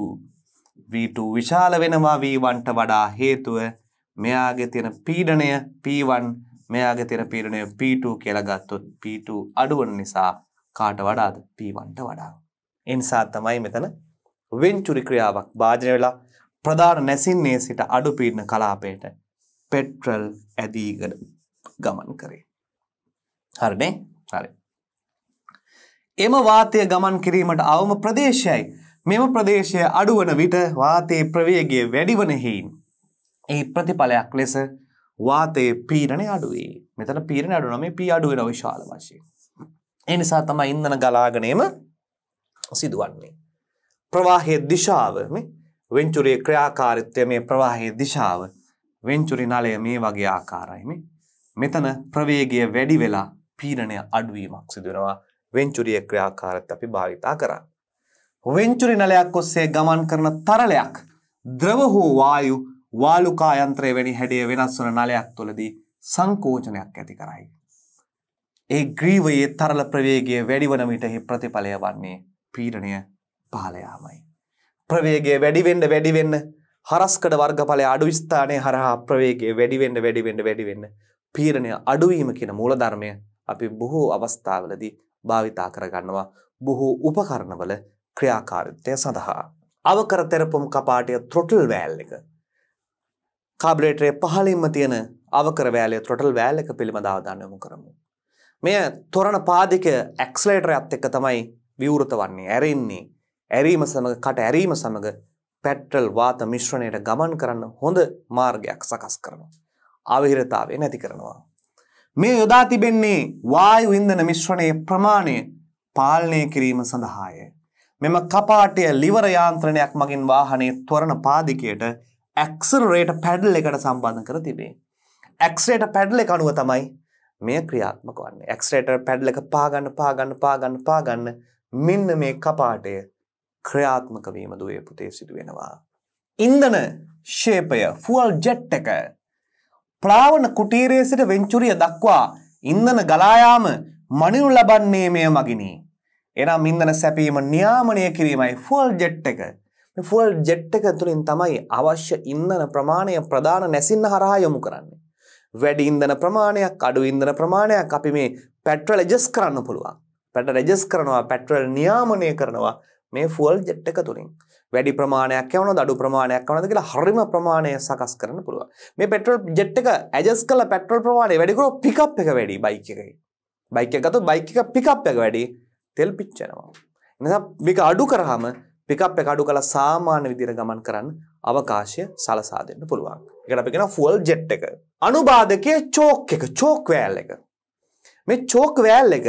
v2 විශාල වෙනවා v1ට වඩා හේතුව මෙයාගේ තියෙන පීඩණය p1, මෙයාගේ තියෙන පීඩණය p2 කියලා ගත්තොත් p2 අඩු වෙන නිසා කාට වඩාද p1ට වඩා. ඒ නිසා තමයි මෙතන වෙන්චුරි ක්‍රියාවක් භාජනය වෙලා ප්‍රධාන නැසින්නේ සිට අඩුපීඩන කලාපයට පෙට්‍රල් ඇදීගෙන ගමන් කරේ. හරනේ හරි. එම වාතය ගමන් කිරීමට අවම ප්‍රදේශයයි මෙම ප්‍රදේශය අඩුවන විට වාතයේ ප්‍රවේගය වැඩිවන හෙයින්. ඒ ප්‍රතිඵලයක් ලෙස වාතයේ පීරණය අඩුවේ මෙතන පීරණ අඩු නොමේ පී අඩුවෙන විශාල වශයෙන්. ඒ නිසා තමයි ඉන්දන ගලාගනීම සිදුවන්නේ. ප්‍රවාහයේ දිශාව මේ වෙන්චුරිය ක්‍රියාකාරිත්වය මේ ප්‍රවාහයේ දිශාව වෙන්චුරි නලය මේ වගේ ආකාරයි මේ. මෙතන ප්‍රවේගය වැඩි වෙලා පීඩනය අඩුවීමක් සිදු වෙනවා වෙන්චුරිය ක්‍රියාකාරීත්වය අපි භාවිතා කරා. වෙන්චුරි නලයක් ඔස්සේ ගමන් කරන තරලයක් ද්‍රව හෝ වායු වාලුකා යන්ත්‍රය වැනි හැඩය වෙනස් වන නලයක් තුළදී සංකෝචනයක් ඇති කරයි. ඒ ග්‍රීවයේ තරල ප්‍රවේගය වැඩිවන විට එහි ප්‍රතිඵලය වන්නේ පීඩනය පහළ යාමයි. ප්‍රවේගය වැඩිවෙන්න වැඩිවෙන්න හරස්කඩ වර්ගඵලය අඩු ස්ථානය හරහා ප්‍රවේගය වැඩිවෙන්න වැඩිවෙන්න වැඩිවෙන්න පීරණය අඩුවීම කියන මූලධර්මය අපි බොහෝ අවස්ථාවලදී භාවිතා කරගන්නවා බොහෝ උපකරණවල ක්‍රියාකාරිත්වය සඳහා. අවකර තෙරපුම් කපාටය තොටල් වෑල් එක. කාබලේටරේ පහලින්ම තියෙන අවකර වෑලය තොටල් වෑල් එක පිළිබඳ අවධානයමු කරමු. මෙය තොරණ පාදික ඇක්ස්ලේටරයත් එක්ක තමයි විවෘත වන්නේ ඇරෙන්නේ ඇරීම සමඟ කට ඇරීම සමඟ පැට්‍රල් වාත මිශ්‍රණයට ගමන් කරන්න හොඳ මාර්ගයක් සකස් කරනවා. අවහිරතාවේ නැති කරනවා. මේ යොදා තිබෙන්නේ වායු ඉන්ධන මිශ්‍රණයේ ප්‍රමාණය පාලනය කිරීම සඳහාය. මෙම කපාටය ලිවර යාන්ත්‍රණයක් මගින් වාහනේ ත්වරණ පාදිකයට ඇක්සල්රේට පැඩල් එකට සම්බන්ධ කර තිබේ. ඇක්ස්රේට පැඩ්ල එක අනුව තමයි මේ ක්‍රියාත්මක වන්නේ. ඇක්ස්රේට පැඩ්ල එක පාගන්න පාගන්න පාගන්න පාගන්න මෙන්න මේ කපාටය ක්‍රියාත්මක වීම දුවේ පුතේ සිදු වෙනවා. ඉන්ධන ශේපය ෆුවල් ජෙට් එක ප්ලාවන කුටීරයේ සිට වෙන්චුරිය දක්වා ඉන්ධන ගලායාම මනිවු ලබන්නේ මෙය මගිනි. එනම් ඉන්ධන සැපීම නියාමනය කිරීමයි ෆුවල් ජෙට් එක. මේ ෆුවල් ජෙට් එක තුළින් තමයි අවශ්‍ය ඉන්ධන ප්‍රමාණය ප්‍රධාන නැසින්න හරහා යොමු කරන්නේ. වැඩි ඉන්ධන ප්‍රමාණයක් අඩු ඉන්ධන ප්‍රමාණයක් අපි මේ පැට්‍රල් ඇඩ්ජස්ට් කරන්න පුළුවන්. පැට්‍රල් ඇඩ්ජස්ට් කරනවා පැට්‍රල් නියාමනය කරනවා මේ ෆුවල් ජෙට් එක තුලින් වැඩි ප්‍රමාණයක් යවනවද අඩු ප්‍රමාණයක් යවනවද කියලා හරිම ප්‍රමාණය සකස් කරන්න පුළුවන්. මේ පෙට්‍රල් ජෙට් එක ඇඩ්ජස්ට් කරලා පෙට්‍රල් ප්‍රමාණය වැඩි කරොත් පිකප් එක වැඩි බයික් එකේ. බයික් එක ගත්තොත් බයික් එක පිකප් එක වැඩි තෙල් පිච්චෙනවා. නිසා මේක අඩු කරාම පිකප් එක අඩු කළා සාමාන්‍ය විදිහට ගමන් කරන්න අවකාශය සලසා දෙන්න පුළුවන්. ඒකට අපි කියනවා ෆුවල් ජෙට් එක. අනුබාධකයේ චෝක් එක, චෝක් වෑල් එක. මේ චෝක් වෑල් එක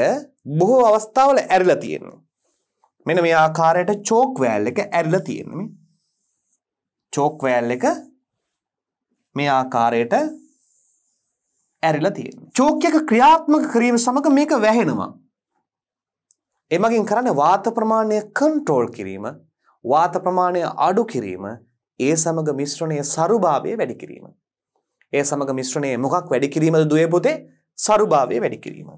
බොහෝ අවස්ථාවල ඇරිලා තියෙනවා. මෙන මේ ආකාරයට චෝක් වෑල් එක ඇරිලා තියෙන්නේ මේ. චෝක් වෑල් එක මේ ආකාරයට ඇරිලා තියෙන්නේ. චෝක් එක ක්‍රියාත්මක කිරීම සමග මේක වැහෙනවා. එමගින් කරන්නේ වාත ප්‍රමාණය කන්ට්‍රෝල් කිරීම, වාත ප්‍රමාණය අඩු කිරීම, ඒ සමග මිශ්‍රණයේ සරුභාවය වැඩි කිරීම. ඒ සමග මිශ්‍රණයේ මොකක් වැඩි කිරීමද දුවේ පුතේ? සරුභාවය වැඩි කිරීම.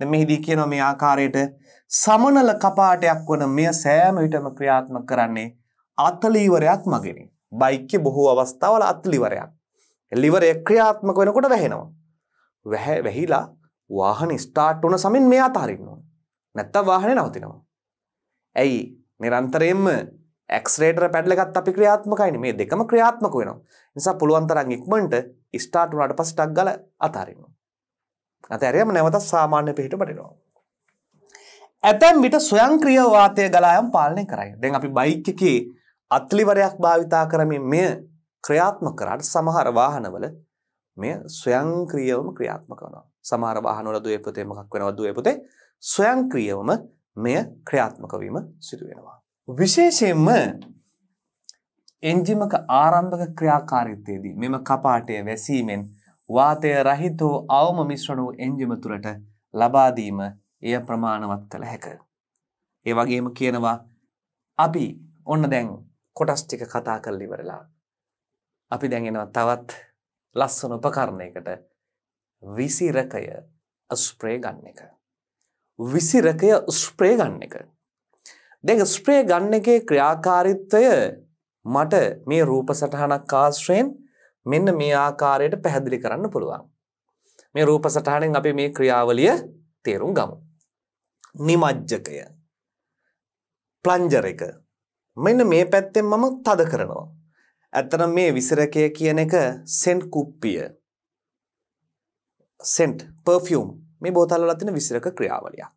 දැන් මෙහිදී කියනවා මේ ආකාරයට සමනල කපාටයක් වන මෙය සෑම විටම ක්‍රියාත්මක කරන්නේ අතලීවරයක් මගිනි. බයික්කේ බොහෝ අවස්ථාවල අතලීවරයක්. ලිවරය ක්‍රියාත්මක වෙනකොට වැහෙනවා. වැහැ වැහිලා වාහනේ ස්ටාර්ට් වුණ සමෙන් මෙයා අතහරින්න ඕන. නැත්තම් වාහනේ නවතිනවා. ඇයි? නිරන්තරයෙන්ම ඇක්ස්රේටර පැඩල එකත් අපි ක්‍රියාත්මකයිනේ. මේ දෙකම ක්‍රියාත්මක වෙනවා. නිසා පුළුවන් තරම් ඉක්මනට ස්ටාර්ට් වුණාට පස්සේ ටක් ගාලා අතහරින්න. අතැරයම නැවත සාමාන්‍ය පිහිට පටිනවා. ඇතැම් විට ස්වයංක්‍රිය වාතය ගලායම් පාලනය කරයි. දැන් අපි බයික්කකේ අත්ලිවරයක් භාවිතා කරමින් මෙය ක්‍රියාත්ම කරට සමහර වාහනවල මෙය ස්වයංක්‍රියවම ක්‍රියාත්ම කරනවා. සමහර වාහනවල දුවපතේ මොකක් වෙනවා දුවපතේ ස්වයංක්‍රියවම මෙය ක්‍රියාත්මකවීම සිදු වෙනවා. විශේෂයෙන්ම එන්ජිමක ආරම්භක ක්‍රියාකාරීත්වයේදී මෙම කපාටය වැසීමෙන් වාතය රහිත වූ අවම මිශ්‍රණ වූ එන්ජිම තුළට ලබා දීම එය ප්‍රමාණවත් කළ හැක. ඒ වගේම කියනවා අපි ඔන්න දැන් කොටස් ටික කතා කරලා ඉවරලා. අපි දැන් එනවා තවත් ලස්සන උපකරණයකට විසිරකය ස්ප්‍රේ ගන්න එක. විසිරකය ස්ප්‍රේ ගන්න එක. දැන් ස්ප්‍රේ ගන්න එකේ ක්‍රියාකාරීත්වය මට මේ රූප සටහනක් ආශ්‍රයෙන් මෙන්න මේ ආකාරයට පැහැදිලි කරන්න පුළුවන්. මේ රූප සටහනෙන් අපි මේ ක්‍රියාවලිය තේරුම් ගමු. නිමජ්ජකය. ප්ලංජර් එක. මෙන්න මේ පැත්තෙන් මම තද කරනවා. ඇත්තනම් මේ විසිරකය කියන එක සෙන්ට් කුප්පිය. සෙන්ට් පර්ෆියුම් මේ බෝතල් වල තියෙන විසිරක ක්‍රියාවලියක්.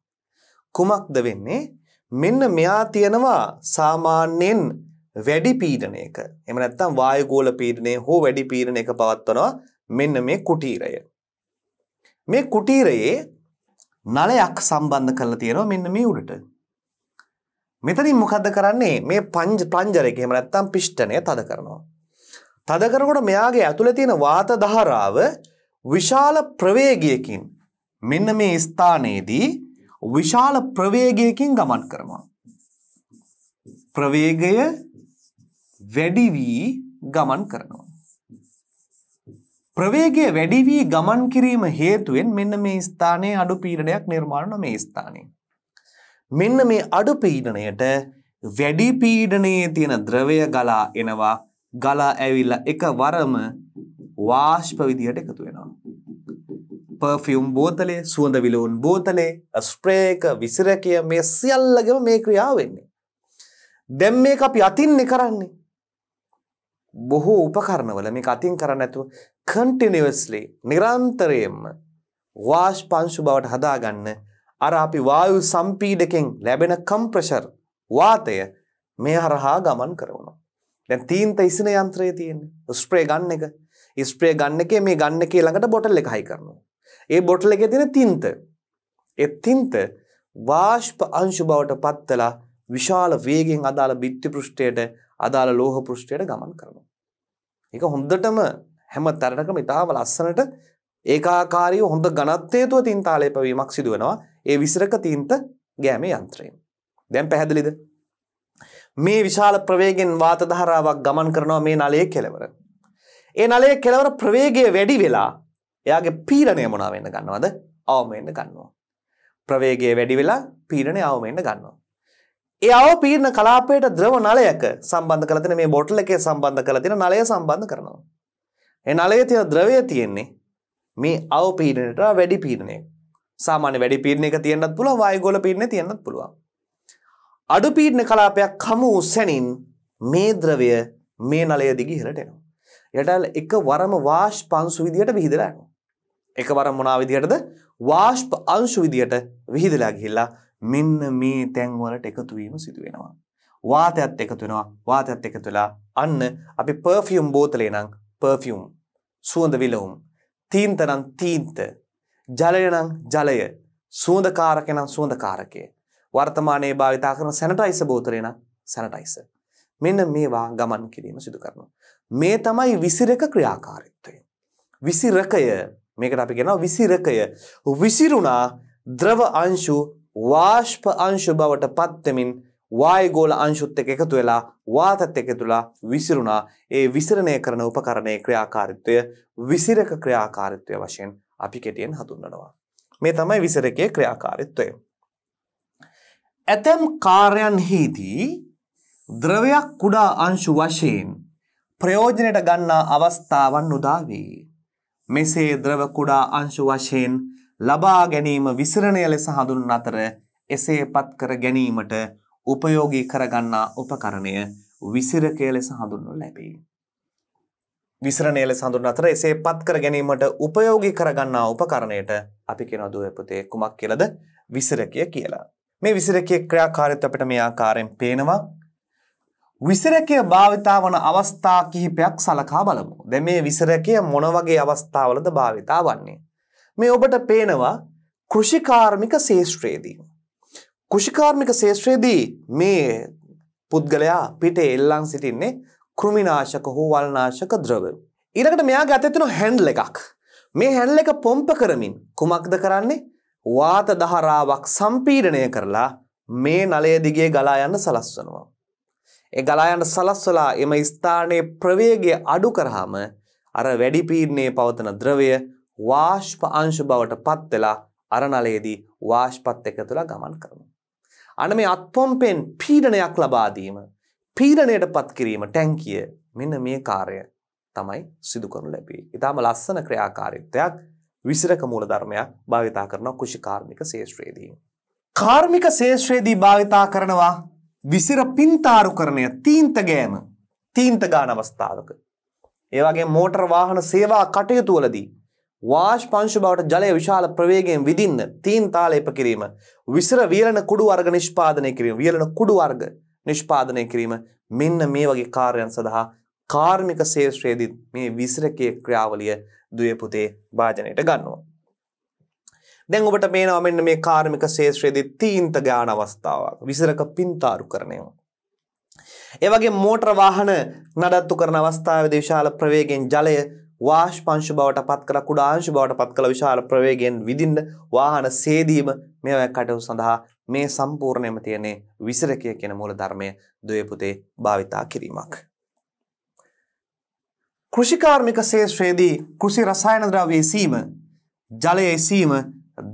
කුමක්ද වෙන්නේ? මෙන්න මෙයා තියෙනවා සාමාන්‍යයෙන් වැඩි පීඩනයක එම නැත්තම් වායගෝල පීඩනය හෝ වැඩි පීඩන එක පවත්වනවා මෙන්න මේ කුටීරය. මේ කුටීරයේ නලයක් සම්බන්ධ කරලා තියෙනවා මෙන්න මේ උඩට. මෙතනින් මොකද්ද කරන්නේ මේ පංජ පංජරයක එහෙම නැත්තම් පිෂ්ඨනය තද කරනවා. තද කරනකොට මෙයාගේ ඇතුලේ තියෙන වාත ධාරාව විශාල ප්‍රවේගයකින් මෙන්න මේ ස්ථානයේදී විශාල ප්‍රවේගයකින් ගමන් කරනවා. ප්‍රවේගය වැඩි වී ගමන් කරනවා. ප්‍රවේගය වැඩි වී ගමන් කිරීම හේතුවෙන් මෙන්න මේ ස්ථානයේ අඩු පීඩනයක් නිර්මාණය වන මේ ස්ථානයේ. මෙන්න මේ අඩු පීඩනයට වැඩි පීඩනයේ තියෙන ද්‍රවය ගලා එනවා ගලා ඇවිල්ලා එකවරම වාෂ්ප විදියට එකතු වෙනවා. පර්ෆියුම් බෝතලේ සුවඳ විලවුන් බෝතලේ ස්ප්‍රේ එක විසිරකය මේ සියල්ලගෙම මේ ක්‍රියාව වෙන්නේ. දැන් මේක අපි අතින්නේ කරන්නේ. බොහෝ උපකරණවල මේ අතින් කරන්න ඇතුව කන්ටිනිවස්ලි නිරන්තරයෙන්ම වාශ් පංශු බවට හදාගන්න අර අපි වායු සම්පීඩකෙන් ලැබෙන කම්ප්‍රෂර් වාතය මේ හරහා ගමන් කරවනවා. දැන් තීන්ත ඉසින යන්ත්‍රය තියෙන්නේ ස්ප්‍රේ ගන්න එක. ස්ප්‍රේ ගන්න එකේ මේ ගන්න එකේ ළඟට බොටල් එක හයි කරනවා. ඒ බොටල් එකේ තියෙන තින්ත. ඒ තින්ත වාෂ්ප අංශු බවට පත්වලා විශාල වේගෙන් අදාළ බිත්ති පෘෂ්ඨයට අදාළ ලෝහ පෘෂ්ඨයට ගමන් කරනවා. ඒක හොඳටම හැම තරණකම ඉතාම ලස්සනට ඒකාකාරීව හොඳ ඝනත්වයේතුව තින්තාලය පැවීමක් සිදු වෙනවා ඒ විසිරක තින්ත ගෑමේ යන්ත්‍රයෙන්. දැන් පැහැදිලිද? මේ විශාල ප්‍රවේගෙන් වාත ධාරාවක් ගමන් කරනවා මේ නලයේ කෙළවර. ඒ නලයේ කෙළවර ප්‍රවේගය වැඩි වෙලා එයාගේ පීඩණය මොනවා වෙන්න ගන්නවද? අවම වෙන්න ගන්නවා. ප්‍රවේගය වැඩි වෙලා පීඩණය අවම වෙන්න ගන්නවා. ඒ අවපීර්ණ කලාපයට ද්‍රව නලයක සම්බන්ධ කරලා තියෙන මේ බොටල් එකේ සම්බන්ධ කරලා තියෙන නලය සම්බන්ධ කරනවා. ඒ නලයේ තියෙන ද්‍රවය තියෙන්නේ මේ අවපීඩනයට වැඩි පීඩනයක්. සාමාන්‍ය වැඩි පීඩනයක තියෙන්නත් පුළුවන් වායුගෝල පීඩනය තියෙන්නත් පුළුවන්. අඩු පීඩන කලාපයක් හමු සැනින් මේ ද්‍රවය මේ නලය දිගේ ඉහළට එනවා. යටල් එක වරම වාෂ්ප අංශු විදියට විහිදලා යනවා. එක වරම මොනවා විදියටද වාෂ්ප අංශු විදියට විහිදලා ගිහිල්ලා මෙන්න මේ තැන්වලට එකතු වීම සිදු වෙනවා. වාතයත් එකතු වෙනවා. වාතයත් එකතු වෙලා අන්න අපි පර්ෆියුම් බෝතලේ නම් පර්ෆියුම් සුවඳ විලවුම්. තීන්ත නම් තීන්ත. ජලය නම් ජලය. සුවඳකාරක නම් සුවඳකාරකය. වර්තමානයේ භාවිතා කරන සැනටයිස බෝතලේ නම් සැනටයිස. මෙන්න මේවා ගමන් කිරීම සිදු කරනවා. මේ තමයි විසිරක ක්‍රියාකාරීත්වය. විසිරකය මේකට අපි කියනවා විසිරකය. විසිරුණා ද්‍රව අංශු වාශ්ප අංශු බවට පත්වෙමින් වායගෝල අංශුත් එක එකතු වෙලා වාතත් එක තුලා විසිරුණා ඒ විසිරණය කරන උපකරණයේ ක්‍රියාකාරීත්වය විසිරක ක්‍රියාකාරීත්වය වශයෙන් අපි කෙටියෙන් හඳුන්වනවා. මේ තමයි විසිරකයේ ක්‍රියාකාරීත්වය. ඇතැම් කාර්යන්හිදී ද්‍රවයක් කුඩා අංශු වශයෙන් ප්‍රයෝජනයට ගන්නා අවස්ථාවන් උදා වේ. මෙසේ ද්‍රව කුඩා අංශු වශයෙන් ලබා ගැනීම විසිරණය ලෙස හඳුන් අතර එසේ පත් කර ගැනීමට උපයෝගී කරගන්නා උපකරණය විසිරකය ලෙස හඳුන්වනු ලැබේ. විසිරණය ලෙස හඳුන් අතර එසේ පත් කර ගැනීමට උපයෝගී කරගන්නා උපකරණයට අපි කියනවා දුවේ පුතේ කුමක් කියලාද? විසිරකය කියලා. මේ විසිරකයේ ක්‍රියාකාරීත්වය අපිට මේ ආකාරයෙන් පේනවා. විසිරකය භාවිතා වන අවස්ථා කිහිපයක් සලකා බලමු. දැන් මේ විසිරකය මොන වගේ අවස්ථාවලද භාවිතා වන්නේ? මේ ඔබට පේනවා කෘෂිකාර්මික ශේෂ්ත්‍රයේදී. කෘෂිකාර්මික ශේෂ්ත්‍රයේදී මේ පුද්ගලයා පිටේ එල්ලන් සිටින්නේ කෘමිනාශක හෝ වල්නාශක ද්‍රව. ඊළඟට මෙයා ගත තින හැන්ඩල් එකක්. මේ හැන්ඩල් එක පොම්ප කරමින් කුමක්ද කරන්නේ? වාත දහරාවක් සම්පීඩනය කරලා මේ නලය දිගේ ගලා යන්න සලස්වනවා. ඒ ගලා යන්න සලස්වලා එම ස්ථානයේ ප්‍රවේගය අඩු කරාම අර වැඩි පීඩනයේ පවතන ද්‍රවය වාෂ්ප අංශ බවට පත් වෙලා අර නලයේදී වාෂ්පත් එක තුළ ගමන් කරනවා. අන මේ අත්පොම්පෙන් පීඩනයක් ලබා දීම පීඩණයටපත් කිරීම ටැංකිය මෙන්න මේ කාර්යය තමයි සිදු කරනු ලැබේ. ඉතාම ලස්සන ක්‍රියාකාරීත්වයක් විසිරක මූල ධර්මයක් භාවිතා කරන කුෂිකාර්මික ශේෂ්ත්‍රයේදී. කාර්මික ශේෂ්ත්‍රයේදී භාවිතා කරනවා විසිර පින්තාරුකරණය තීන්ත ගෑම තීන්ත ගාන අවස්ථාවක. ඒ වගේ මෝටර් වාහන සේවා කටයුතු වලදී වාශ්පංශ බවට ජලය විශාල ප්‍රවේගයෙන් විදින්න තීන් තාල එපකිරීම. විසර වියලන කුඩු වර්ග නිෂ්පාදනය කිරීම වියලන කුඩු වර්ග නිෂ්පාදනය කිරීම මෙන්න මේ වගේ කාර්යන් සඳහා කාර්මික ශේෂ්‍රයේදී මේ විසිරකයේ ක්‍රියාවලිය දුවපුතේ භාජනයට ගන්නවා. දැන් ඔබට පේනවා මෙන්න මේ කාර්මික ශේෂ්‍රයේදී තීන්ත ගාන අවස්ථාවක් විසිරක පින්තාරු කරණයම. ඒ වගේ මෝටර වාහන නඩත්තු කරන අවස්ථාවේදී විශාල ප්‍රවේගයෙන් ජලය වාශ්පංශ බවට පත් කළ කුඩාංශ බවට පත් කළ විශාල ප්‍රවේගයෙන් විදින්න වාහන සේදීම මෙවැ කටයු සඳහා මේ සම්පූර්ණයම තියනේ විසරකය කියෙන මූල ධර්මය දොයපුතේ භාවිතා කිරීමක්. කෘෂිකාර්මික සේෂ්‍රයේදී කෘෂි රසායන ද්‍රව්‍යසීම ජලයසීම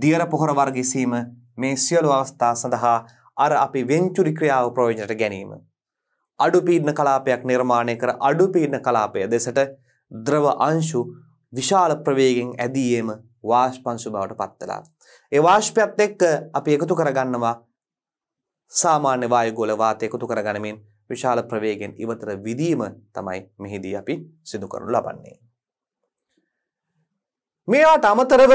දියර පොහොර වර්ගසීම මේ සියලු අවස්ථා සඳහා අර අපි වෙංචුරි ක්‍රියාව ප්‍රයෝජනට ගැනීම. අඩුපීඩන කලාපයක් නිර්මාණය කර අඩුපීඩන කලාපය දෙසට ද්‍රව අංශු විශාල ප්‍රවේගෙන් ඇදීයේම වාෂ්පංශු බවට පත්වෙලා. ඒ වාෂ්පයත් එක්ක අපි එකතු කරගන්නවා සාමාන්‍ය වායුගෝල වාතය එකතු කරගනිමින් විශාල ප්‍රවේගෙන් ඉවතර විදීම තමයි මෙහිදී අපි සිදු කරනු ලබන්නේ. මේවාට අමතරව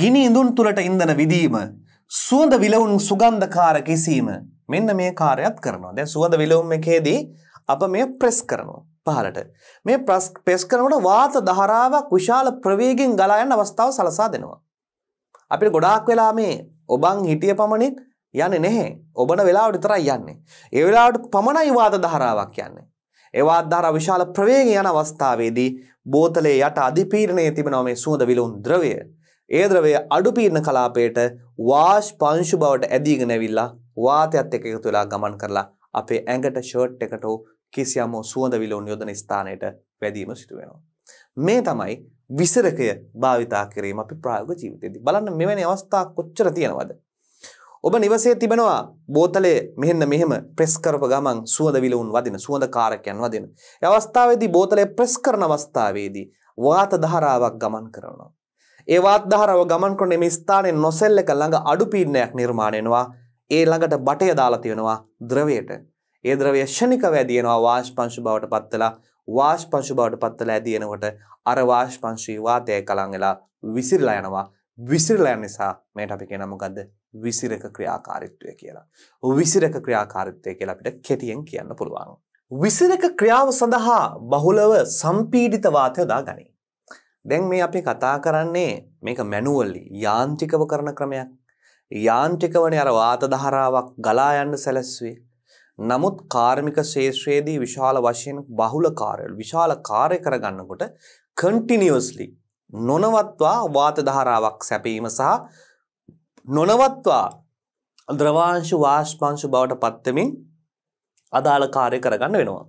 ගිනි ඉඳුන් තුළට ඉන්දන විදීම සුවඳ විලවුන් සුගන්ධකාර කිසීම මෙන්න මේ කාර්යයක් කරනවා. දැන් සුවඳ විලවුන් එකේදී අප මේ ප්‍රෙස් කරනවා. පහලට. මේ පෙස් කරනකොට වාත දහරාවක් විශාල ප්‍රවේගෙන් ගලා යන අවස්ථාව සලසා දෙනවා. අපිට ගොඩාක් වෙලා මේ ඔබන් හිටිය පමණින් යන්නේ නැහැ. ඔබන වෙලාවට විතරයි යන්නේ. ඒ වෙලාවට පමණයි වාත දහරාවක් යන්නේ. ඒ වාත දහරාව විශාල ප්‍රවේගයෙන් යන අවස්ථාවේදී බෝතලේ යට අධිපීඩනයේ තිබෙනවා මේ සුවඳ විලවුන් ද්‍රවය. ඒ ද්‍රවය අඩු පීඩන කලාපයට වාෂ් පංශු බවට ඇදීගෙන ඇවිල්ලා වාතයත් එක්ක එකතු වෙලා ගමන් කරලා අපේ ඇඟට ෂර්ට් එකට කිසියම් සුවඳ විලවුන් යොදන ස්ථානයට වැදීම සිදු වෙනවා. මේ තමයි විසරකය භාවිතා කිරීම අපි ප්‍රායෝගික ජීවිතේදී. බලන්න මෙවැනි අවස්ථා කොච්චර තියෙනවද? ඔබ නිවසේ තිබෙනවා බෝතලයේ මෙහෙන්න මෙහෙම ප්‍රෙස් කරප ගමන් සුවඳ විලවුන් වදින සුවඳ කාරකයන් වදින. ඒ අවස්ථාවේදී බෝතලය ප්‍රෙස් කරන අවස්ථාවේදී වාත ධාරාවක් ගමන් කරනවා. ඒ වාත ධාරාව ගමන් කරන මේ ස්ථානයේ නොසෙල් එක ළඟ අඩු පීඩනයක් නිර්මාණය වෙනවා. ඒ ළඟට බටය දාලා තියෙනවා ද්‍රවයට. ඒ ද්‍රව්‍ය ෂණිකව ඇදිනවා වාෂ්පංශු බවට පත්වලා වාෂ්පංශු බවට පත්වලා ඇදිනකොට අර වාෂ්පංශී වාතය කලන් වෙලා විසිරලා යනවා විසිරලා යන නිසා මේකට අපි කියනවා මොකද්ද විසිරක ක්‍රියාකාරීත්වය කියලා. විසිරක ක්‍රියාකාරීත්වය කියලා අපිට කෙටියෙන් කියන්න පුළුවන්. විසිරක ක්‍රියාව සඳහා බහුලව සම්පීඩිත වාතය දාගනි. දැන් මේ අපි කතා කරන්නේ මේක මැනුවලි යාන්ත්‍රිකව කරන ක්‍රමයක්. යාන්ත්‍රිකවනේ අර වාත ධාරාවක් ගලා යන්න සැලැස්සුවේ. නමුත් කාර්මික ශේෂ්‍රයේදී විශාල වශයෙන් බහුල කාරය විශාල කාර්ය කරගන්නකොට කන්ටිනිියස්ලි නොනවත්වා වාත දහරාවක් සැපීම සහ නොනවත්වා ද්‍රවාංශ වාශ්පංශ බවට පත්තමින් අදාළ කාරය කරගන්න වෙනවා.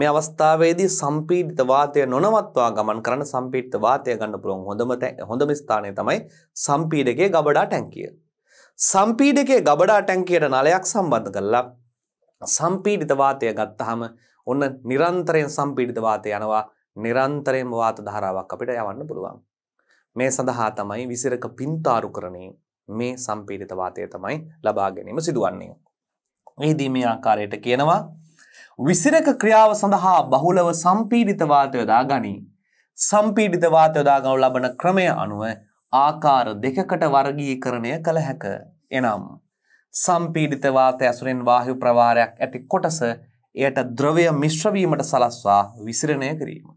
මේ අවස්ථාවේදී සම්පීඩිත වාතය නොනවත්වා ගමන් කරන සම්පීඩිත වාතය ගන්න පුළුවන් හොඳම හොඳම ස්ථානය තමයි සම්පීඩකයේ ගබඩා ටැංකිය. සම්පීඩකයේ ගබඩා ටැංකියට නලයක් සම්බන්ධ කරලා සම්පීඩිත වාතය ගත්තාම ඔන්න නිරන්තරයෙන් සම්පීඩිත වාතය යනවා නිරන්තරයෙන්ම වාත ධාරාවක් අපිට යවන්න පුළුවන්. මේ සඳහා තමයි විසිරක පින්තාරුකරණය මේ සම්පීඩිත වාතය තමයි ලබා ගැනීම සිදුවන්නේ. එහිදී මේ ආකාරයට කියනවා විසිරක ක්‍රියාව සඳහා බහුලව සම්පීඩිත වාතය යොදා ගනී. සම්පීඩිත වාතය යොදා ගනු ලබන ක්‍රමය අනුව ආකාර දෙකකට වර්ගීකරණය කළ හැක. එනම් සම්පීඩිත වාතය ඇසුරෙන් වායු ප්‍රවාහයක් ඇති කොටස එයට ද්‍රවය මිශ්‍ර වීමට සලස්වා විසිරණය කිරීම.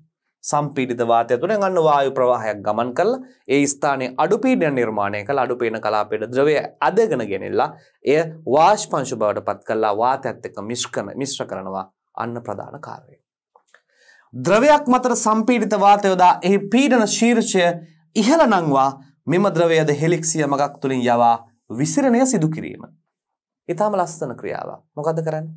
සම්පීඩිත වාතය තුළින් අන්න වායු ප්‍රවාහයක් ගමන් කරලා ඒ ස්ථානයේ අඩු පීඩන නිර්මාණය කළ අඩු පේන කලාපයට ද්‍රවය අදගෙන ගෙනෙලා එය වාෂ්පංශ බවට පත් කරලා වාතයත් එක්ක මිශ්‍රකන මිශ්‍ර කරනවා අන්න ප්‍රධාන කාර්යය. ද්‍රවයක් මතර සම්පීඩිත වාතය යොදා එහි පීඩන ශීර්ෂය ඉහළ නංවා මෙම ද්‍රවයද හෙලික්සිය මගක් තුළින් යවා විසිරණය සිදු කිරීම. ඉතාම ලස්සන ක්‍රියාවක්. මොකද කරන්නේ?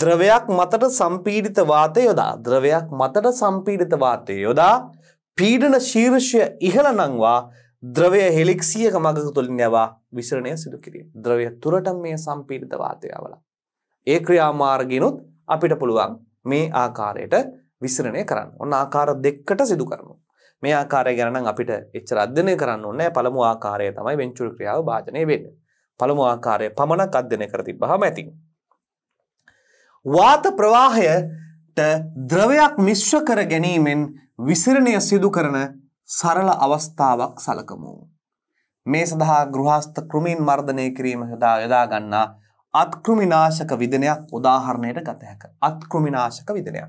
ද්‍රවයක් මතට සම්පීඩිත වාතය යොදා ද්‍රවයක් මතට සම්පීඩිත වාතය යොදා පීඩන ශීර්ෂය ඉහළ නංවා ද්‍රවය හෙලික්සියක මඟක තුළින් යවා විසරණය සිදු කිරීම. ද්‍රවය තුරට මේ සම්පීඩිත වාතය අවල. ඒ ක්‍රියාමාර්ගිනුත් අපිට පුළුවන් මේ ආකාරයට විසරණය කරන්න. ඔන්න ආකාර දෙකට සිදු කරනු. මේ ආකාරය ගැන අපිට එච්චර අධ්‍යයනය කරන්න ඕනේ. පළමු ආකාරය තමයි වෙන්චුර ක්‍රියාව භාජනය වෙන්නේ. පළමු ආකාරය පමණක් අධ්‍යයනය කර තිබ්බහම ඇති. වාත ප්‍රවාහයට ද්‍රවයක් මිශ්‍ර කර ගැනීමෙන් විසිරණය සිදු කරන සරල අවස්ථාවක් සලකමු. මේ සඳහා ගෘහස්ත කෘමීන් මර්ධනය කිරීම හදා යොදා ගන්නා අත්කෘමිනාශක විදනයක් උදාහරණයට ගත හැක. අත්කෘමිනාශක විදනයක්.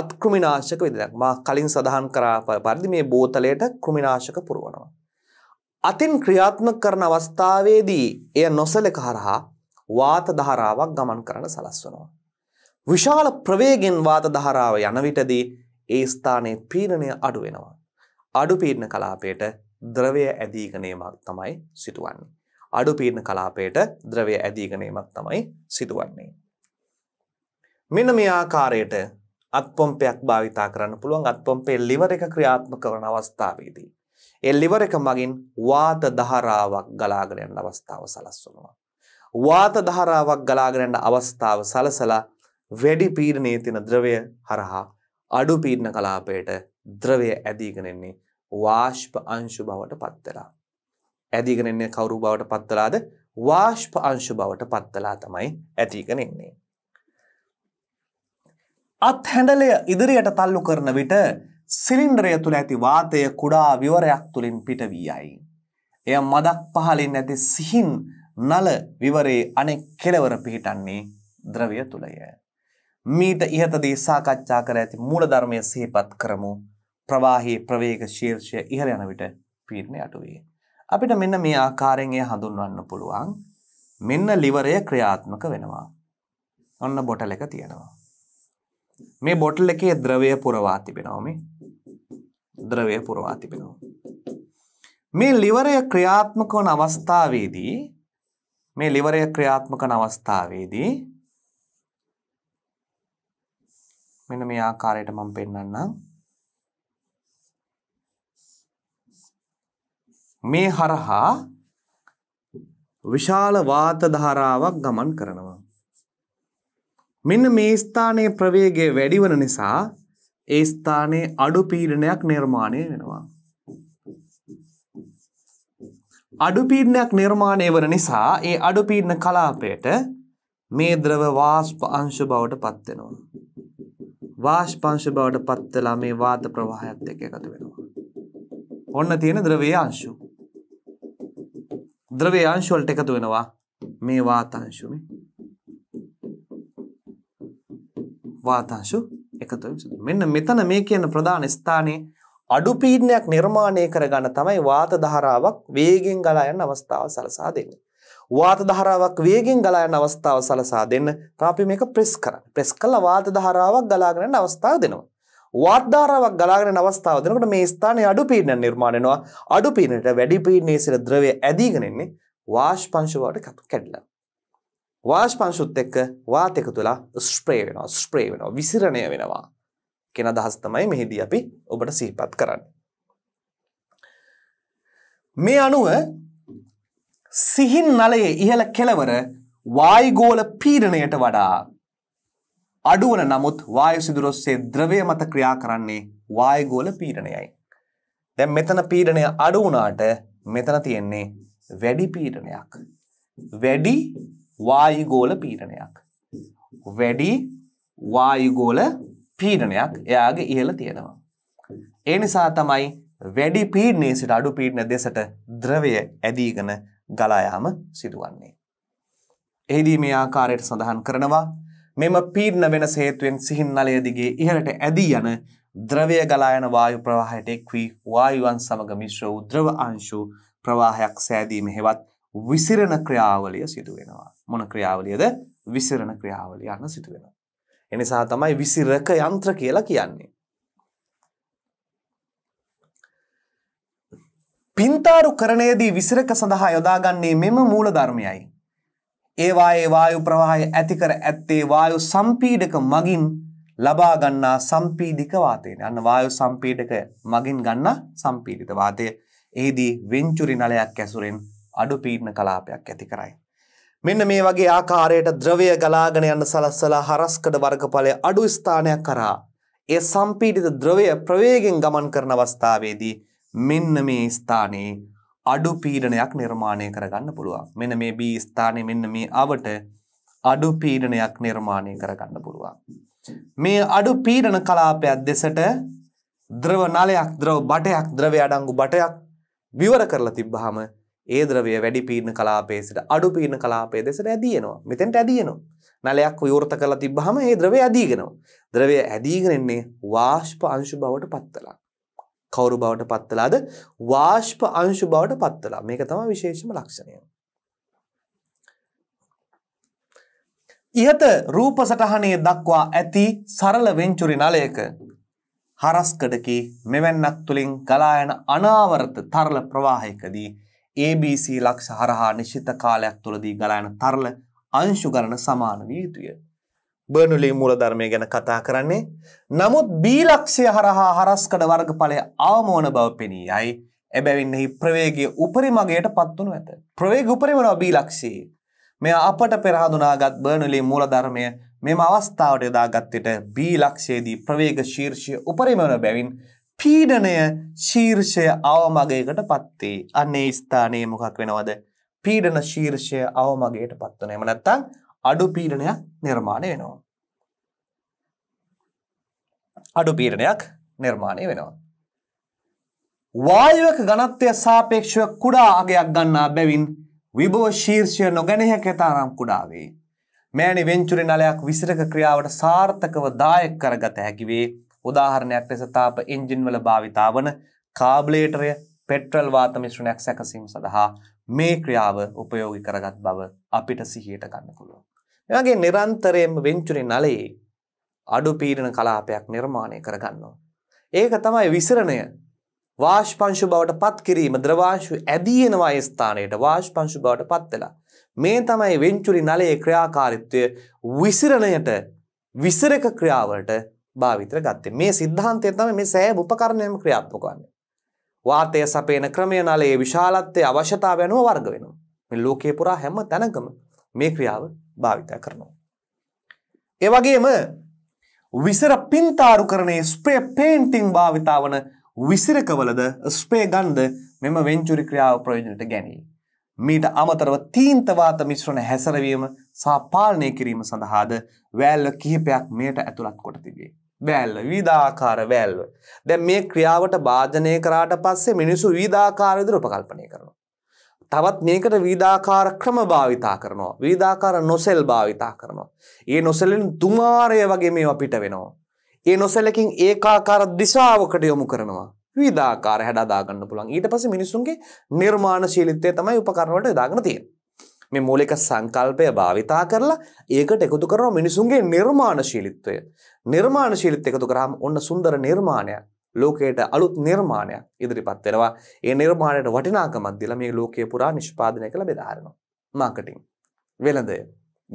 අත්කෘමිනාශක විදනයක් මා කලින් සඳහන් කරා පරිදි මේ බෝතලයට කෘමිනාශක පුරවනවා. අතින් ක්‍රියාත්මක කරන අවස්ථාවේදී එය නොසලක හරහා වාත ධාරාවක් ගමන් කරන සලස්වනවා. විශාල ප්‍රවේගෙන් වාත ධාරාව යන විටදී ඒ ස්ථානයේ පීඩනය අඩු වෙනවා. අඩු පීඩන කලාපයට ද්‍රවය ඇදීගෙන යෑමක් තමයි සිදුවන්නේ. අඩු පීඩන කලාපයට ද්‍රවය ඇදීගෙන යෑමක් තමයි සිදුවන්නේ. මෙන්න මේ ආකාරයට අත්පොම්පයක් භාවිතා කරන්න පුළුවන් අත්පොම්පේ liver එක ක්‍රියාත්මක කරන අවස්ථාවේදී ඒ liver එක මගින් වාත ධාරාවක් ගලාගෙන යන අවස්ථාව සලස්වනවා. වාත ධාරාවක් ගලාගෙන යන අවස්ථාව සලසලා වැඩි පීඩනයේ තියෙන ද්‍රවය හරහා අඩු පීඩන කලාපයට ද්‍රවය ඇදීගෙන එන්නේ වාෂ්ප අංශු බවට පත් වෙලා. ඇදීගෙන එන්නේ කවුරු බවට පත් වෙලාද? වාෂ්ප අංශු බවට පත් වෙලා තමයි ඇදීගෙන එන්නේ. අත් හැඬලය ඉදිරියට තල්ලු කරන විට සිලින්ඩරය තුළ ඇති වාතය කුඩා විවරයක් තුළින් පිටවී යයි. එය මදක් පහලින් ඇති සිහින් නල විවරේ අනෙක් කෙලවර පිහිටන්නේ ද්‍රවය තුළය. මීට ඉහතදී සාකච්ඡා කර ඇති මූලධර්මය සහිපත් කරමු ප්‍රවාහි ප්‍රවේග ශීර්ෂය ඉහළ යන විට පීර්ණ අටුවේ. අපිට මෙන්න මේ ආකාරයෙන් එය හඳුන්වන්න පුළුවන් මෙන්න ලිවරය ක්‍රියාත්මක වෙනවා. ඔන්න බොටල එක තියෙනවා. මේ බොටල් එකේ ද්‍රවය පුරවා තිබෙනවා මේ ද්‍රවය පුරවා තිබෙනවා. මේ ලිවරය ක්‍රියාත්මක වන අවස්ථාවේදී මේ ලිවරය ක්‍රියාත්මක වන අවස්ථාවේදී මෙන්න මේ ආකාරයට මම පෙන්වන්නම්. මේ හරහා විශාල වාත ධාරාවක් ගමන් කරනවා. මෙන්න මේ ස්ථානයේ ප්‍රවේගය වැඩි වන නිසා ඒ ස්ථානයේ අඩු පීඩනයක් නිර්මාණය වෙනවා. අඩු පීඩනයක් නිර්මාණය වන නිසා ඒ අඩු පීඩන කලාපයට මේ ද්‍රව වාෂ්ප අංශ බවට පත් වෙනවා. වාෂ්ප අංශ බවට පත් වෙලා මේ වාත ප්‍රවාහයත් එක්ක එකතු වෙනවා. ඔන්න තියෙන ද්‍රවයේ අංශු. ද්‍රවයේ අංශු වලට එකතු වෙනවා මේ වාත අංශු මේ. වාතාංශු එකතු වෙනවා. මෙන්න මෙතන මේ කියන ප්‍රධාන ස්ථානයේ අඩු පීඩනයක් නිර්මාණය කරගන්න තමයි වාත ධාරාවක් වේගෙන් ගලා යන අවස්ථාව සලසා දෙන්නේ. වාත ධාරාවක් වේගෙන් ගලා යන අවස්ථාව සලසා දෙන්න තමයි අපි මේක ප්‍රෙස් කරන්නේ. ප්‍රෙස් කළා වාත ධාරාවක් ගලාගෙන යන අවස්ථාව දෙනවා. වාත් ධාරාවක් ගලාගෙන යන අවස්ථාව දෙනකොට මේ ස්ථානයේ අඩු පීඩනයක් නිර්මාණය වෙනවා. අඩු පීඩනයට වැඩි පීඩනයේ සිට ද්‍රවය ඇදීගෙන එන්නේ වාෂ්පංශ වලට කැඩලා. වාශ්පංශුත් එක්ක වාත එක තුලා ස්ප්‍රේ වෙනවා ස්ප්‍රේ වෙනවා විසිරණය වෙනවා කෙන අදහස් තමයි මෙහිදී අපි ඔබට සිහිපත් කරන්න. මේ අනුව සිහින් නලයේ ඉහළ කෙලවර වායුගෝල පීඩණයට වඩා අඩුවන නමුත් වායු සිදුරොස්සේ ද්‍රවය මත ක්‍රියා කරන්නේ වායුගෝල පීඩණයයි. දැන් මෙතන පීඩණය අඩු වුණාට මෙතන තියෙන්නේ වැඩි පීඩනයක්. වැඩි වායුගෝල පීඩනයක්. වැඩි වායුගෝල පීඩනයක් එයාගේ ඉහළ තියෙනවා. ඒ නිසා තමයි වැඩි පීඩනයේ සිට අඩු පීඩන දෙසට ද්‍රවය ඇදීගෙන ගලායාම සිදුවන්නේ. එහිදී මේ ආකාරයට සඳහන් කරනවා මෙම පීඩන වෙනස හේතුවෙන් සිහින්නලය දිගේ ඉහළට ඇදී යන ද්‍රවය ගලා යන වායු ප්‍රවාහයට එක්වී වායුවන් සමග මිශ්‍ර වූ ද්‍රව අංශු ප්‍රවාහයක් සෑදීම හෙවත් විසිරණ ක්‍රියාවලිය සිදු වෙනවා. මොන ක්‍රියාවලියද විසිරණ ක්‍රියාවලිය යන්න සිදු වෙනවා. එනිසා තමයි විසිරක යන්ත්‍ර කියලා කියන්නේ. පින්තාරු කරණයේදී විසිරක සඳහා යොදාගන්නේ මෙම මූල ධර්මයයි. ඒවායේ වායු ප්‍රවාහය ඇති කර ඇත්තේ වායු සම්පීඩක මගින් ලබා ගන්නා සම්පීඩික වාතයනේ. අන්න වායු සම්පීඩක මගින් ගන්නා සම්පීඩිත වාතය. එෙහිදී වෙන්චුරි නලයක් ඇසුරෙන් අඩු පීඩන කලාපයක් ඇති කරයි. මෙන්න මේ වගේ ආකාරයට ද්‍රවය ගලාගෙන යන සලස්සලා හරස්කඩ වර්ගඵලය අඩු ස්ථානයක් කරා ඒ සම්පීඩිත ද්‍රවය ප්‍රවේගෙන් ගමන් කරන අවස්ථාවේදී මෙන්න මේ ස්ථානයේ අඩු පීඩනයක් නිර්මාණය කරගන්න පුළුවන්. මෙන්න මේ B ස්ථානයේ මෙන්න මේ අවට අඩු පීඩනයක් නිර්මාණය කරගන්න පුළුවන්. මේ අඩු පීඩන කලාපයක් දෙසට ද්‍රව නලයක් ද්‍රව බටයක් ද්‍රවය අඩංගු බටයක් විවර කරලා තිබ්බහම ඒ ද්‍රවය වැඩි පීර්ණ කලාපයේ සිට අඩු පීර්ණ කලාපයේ දෙසට ඇදීනවා. මෙතෙන්ට ඇදීනවා. නලයක් විවෘත කරලා තිබ්බහම ඒ ද්‍රවය ඇදීගෙනවා. ද්‍රවය ඇදීගෙන එන්නේ වාෂ්ප අංශු බවට පත්වලා. කවුරු බවට පත්වලාද? වාෂ්ප අංශු බවට පත්වලා. මේක තමයි විශේෂම ලක්ෂණය. ඉහත රූප සටහනේ දක්වා ඇති සරල වෙන්චුරි නලයක හරස්කඩකි මෙවැන්නක් තුළින් ගලා යන අනාවරත තරල ප්‍රවාහයකදී ABC ලක්ෂ හරහා නිශ්චිත කාලයක් තුළදී ගලායන තරල අංශු ගණන සමාන විය යුතුය. බර්නුලි මූලධර්මය ගැන කතා කරන්නේ නමුත් B ලක්ෂය හරහා හරස්කඩ වර්ගඵලය අවමෝන බව පෙනී යයි. එබැවින්නෙහි ප්‍රවේගයේ උපරිමගයට පත්වනු ඇත. ප්‍රවේග උපරිමනවා B ලක්ෂයේ. මෙය අපට පෙර හඳුනාගත් බර්නුලි මූලධර්මය මෙම අවස්ථාවට යොදාගත් විට B ලක්ෂයේදී ප්‍රවේග ශීර්ෂය උපරිම වන බැවින් පීඩනය ශීර්ෂය අවමගේකට පත්වේ අන්නේ ස්ථානයේ මොකක් වෙනවද පීඩන ශීර්ෂය අවමගේට පත්වන එම නැත්තං අඩු පීඩනයක් නිර්මාණය වෙනවා. අඩු පීඩනයක් නිර්මාණය වෙනවා. වායුවක ගණත්වය සාපේක්ෂව කුඩා අගයක් ගන්නා බැවින් විභව ශීර්ෂය නොගැනහැකතානම් කුඩාවේ. මෑනි වෙංචුරි නලයක් විසිරක ක්‍රියාවට සාර්ථකව දායක් කරගත හැකිවේ උදාහරණයක් ලෙස තාප එන්ජින්වල භාවිතා වන කාබලේටරය පෙට්‍රල් වාත මිශ්‍රණයක් සැකසීම සඳහා මේ ක්‍රියාව උපයෝගි කරගත් බව අපිට සිහියට ගන්න පුළුවන්. එවගේ නිරන්තරයෙන්ම වෙන්චුරි නලයේ අඩු පීඩන කලාපයක් නිර්මාණය කරගන්නවා. ඒක තමයි විසරණය වාශ්පංශු බවට පත් කිරීම ද්‍රවාංශු ඇදීනවා ස්ථානයට වාශ්පංශු බවට පත් වෙලා. මේ තමයි වෙන්චුරි නලයේ ක්‍රියාකාරීත්වය විසිරණයට විසිරක ක්‍රියාවලට භාවිතර ගත්තේ. මේ සිද්ධාන්තය තමයි මේ සෑම උපකරණයම ක්‍රියාත්මක වන්නේ. වාතය සපේන ක්‍රමය නලයේ විශාලත්වයේ අවශ්‍යතාවය අනුව වර්ග වෙනවා. මේ ලෝකේ පුරා හැම තැනකම මේ ක්‍රියාව භාවිත කරනවා. ඒ වගේම විසර පින්තාරු කරණයේ ස්ප්‍රේ පේන්ටිං භාවිතාවන විසිරකවලද ස්ප්‍රේ ගන්ධ මෙම වෙන්චුරි ක්‍රියාව ප්‍රයෝජනට ගැනීම. මීට අමතරව තීන්තවාත මිශ්‍රණ හැසරවීම සහ පාලනය කිරීම සඳහාද වැල්ල කිහිපයක් මෙයට ඇතුළත් කොට තිබේ. බෑල්ල විධාකාර වැෑල්ව. දැ මේ ක්‍රියාවට භාජනය කරාට පස්සේ මිනිසු විධාකාරවිදිර උපකල්පනය කරනවා. තවත් මේකට විධාකාර ක්‍රම භාවිතා කරනවා. විධාකාර නොසෙල් භාවිතා කරනවා. ඒ නොසෙලින් තුමාරය වගේ මේ අපිට වෙනවා. ඒ නොසැලකින් ඒකාකාර දිශාවකට යොමු කරනවා. විධාකාර හැඩදාගන්න පුළන් ඊට පස මිනිසුන්ගේ නිර්මාණ ශීලිත්තය තමයි උපකරණවට දාගන තියෙන. මේ මූලික සංකල්පය භාවිතා කරලා ඒකට එකතු කරන මිනිසුන්ගේ නිර්මාණශීලීත්වය. නිර්මාණශීලීත්වය එකතු කරාම ඔන්න සුන්දර නිර්මාණයක්. ලෝකයට අලුත් නිර්මාණයක් ඉදිරිපත් වෙනවා. ඒ නිර්මාණයට වටිනාකමක් දීලා මේ ලෝකය පුරා නිෂ්පාදනය කළ බෙදා හරිනවා. මාකටිං වෙළඳය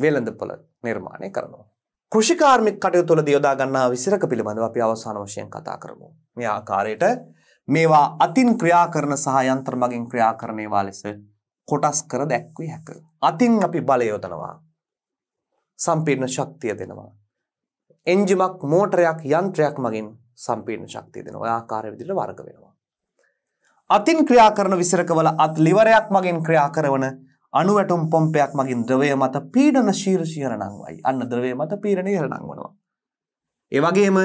වෙළඳපොළ නිර්මාණය කරනවා. කෘෂිකාර්මික කටයුතු වලදී යොදා ගන්නා විසිරක පිළිබඳව අපි අවසාන වශයෙන් කතා කරමු. මේ ආකාරයට මේවා අතින් ක්‍රියා කරන සහ යන්ත්‍ර මගින් ක්‍රියා කරන ඒවා ලෙස කොටස් කර දැක්විය හැකිය. අතින් අපි බලය යොදනවා. සම්පීර්ණ ශක්තිය දෙනවා. එන්ජිමක් මෝටරයක් යන්ත්‍රයක් මගින් සම්පීර්ණ ශක්තිය දෙන ඔයාකාර විදිට වර්ග වෙනවා. අතින් ක්‍රියා කරන විසිරකවල අත් ලිවරයක් මගින් ක්‍රියා කරවන අනුවැටුම් පොම්පයක් මගින් ද්‍රවය මත පීඩන ශීර්ෂීර නංවයි අන්න ද්‍රවය මත පීරණ ඉහළ නංවනවා. ඒවගේම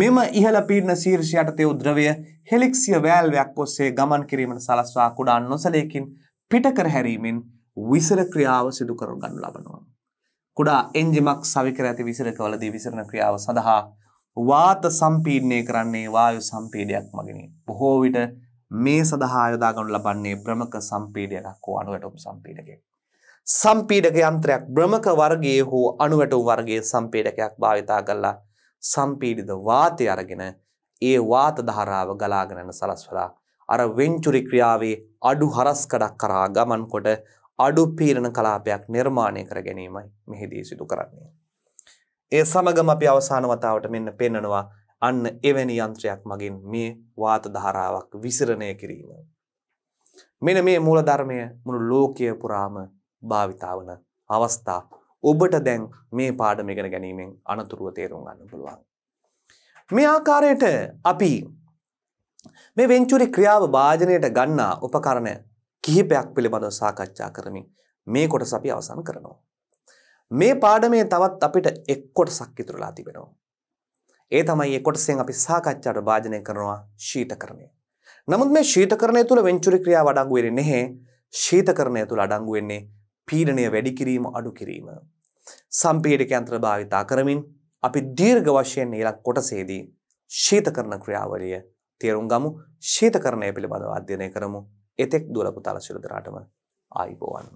මෙම ඉහළ පීඩන ශීර්ෂයට තෙව් ද්‍රවය හෙලික්සිය වෑල්වයක් ඔස්සේ ගමන් කිරීමට සලස්වා කුඩා නොසලයකින් පිටකර හැරීමෙන් විසර ක්‍රියාව සිදු කර ගන්න ලබනවා. කුඩා එන්ජිමක් සවි කර ඇති විසරකවලදී විසරණ ක්‍රියාව සඳහා වාත සම්පීඩනය කරන්නේ වායු සම්පීඩයක් මගිනි. බොහෝ විට මේ සඳහා යොදා ගනු ලබන්නේ ප්‍රමක සම්පීඩයක් හෝ අණුවැටුම් සම්පීඩකයක්. සම්පීඩක යන්ත්‍රයක් බ්‍රමක වර්ගයේ හෝ අණුවැටුම් වර්ගයේ සම්පීඩකයක් භාවිතා කරලා සම්පීඩිත වාතය අරගෙන ඒ වාත ධාරාව ගලාගෙන යන සලස්වලා අර වෙන්චුරි ක්‍රියාවේ අඩු හරස්කඩක් කරා ගමන් කොට අඩු පීරණ කලාපයක් නිර්මාණය කර ගැනීමයි මෙහිදී සිදු කරන්නේ. ඒ සමගම අපි අවසාන වතාවට මෙන්න පෙන්නනවා අන්න එවැනි යන්ත්‍රයක් මගින් මේ වාත ධාරාවක් විසිරණය කිරීම. මෙන මේ මූලධර්මය මුළු ලෝකය පුරාම භාවිතාවන අවස්ථා ඔබට දැන් මේ පාඩම ඉගෙන ගැනීමෙන් අනතුරුව තේරුම් ගන්න පුළුවන්. මේ ආකාරයට අපි මේ වෙන්චුරි ක්‍රියාව භාජනයට ගන්නා උපකරණ කිහිපයක් පිළිබඳව සාකච්ඡා කරමින් මේ කොටස අපි අවසන් කරනවා. මේ පාඩමේ තවත් අපිට එක් කොටසක් ඉතුරුලා තිබෙනවා. ඒ තමයි ඒ කොටසෙන් අපි සාකච්ඡාට භාජනය කරනවා ශීතකරණය. නමුත් මේ ශීතකරණය තුළ වෙන්චුරි ක්‍රියාව අඩංගු වෙන්නේ නැහැ. ශීතකරණය තුළ අඩංගු වෙන්නේ පීඩණය වැඩි කිරීම අඩු කිරීම. සම්පීඩක යන්ත්‍ර භාවිතා කරමින් අපි දීර්ඝ වශයෙන් ඊළඟ කොටසේදී ශීතකරණ ක්‍රියාවලිය තේරුම් ගමු. ශීතකරණය පිළිබඳව අධ්‍යයනය කරමු. එතෙක් දුවලපු තලසිරු දරාටම ආයිබෝවන්.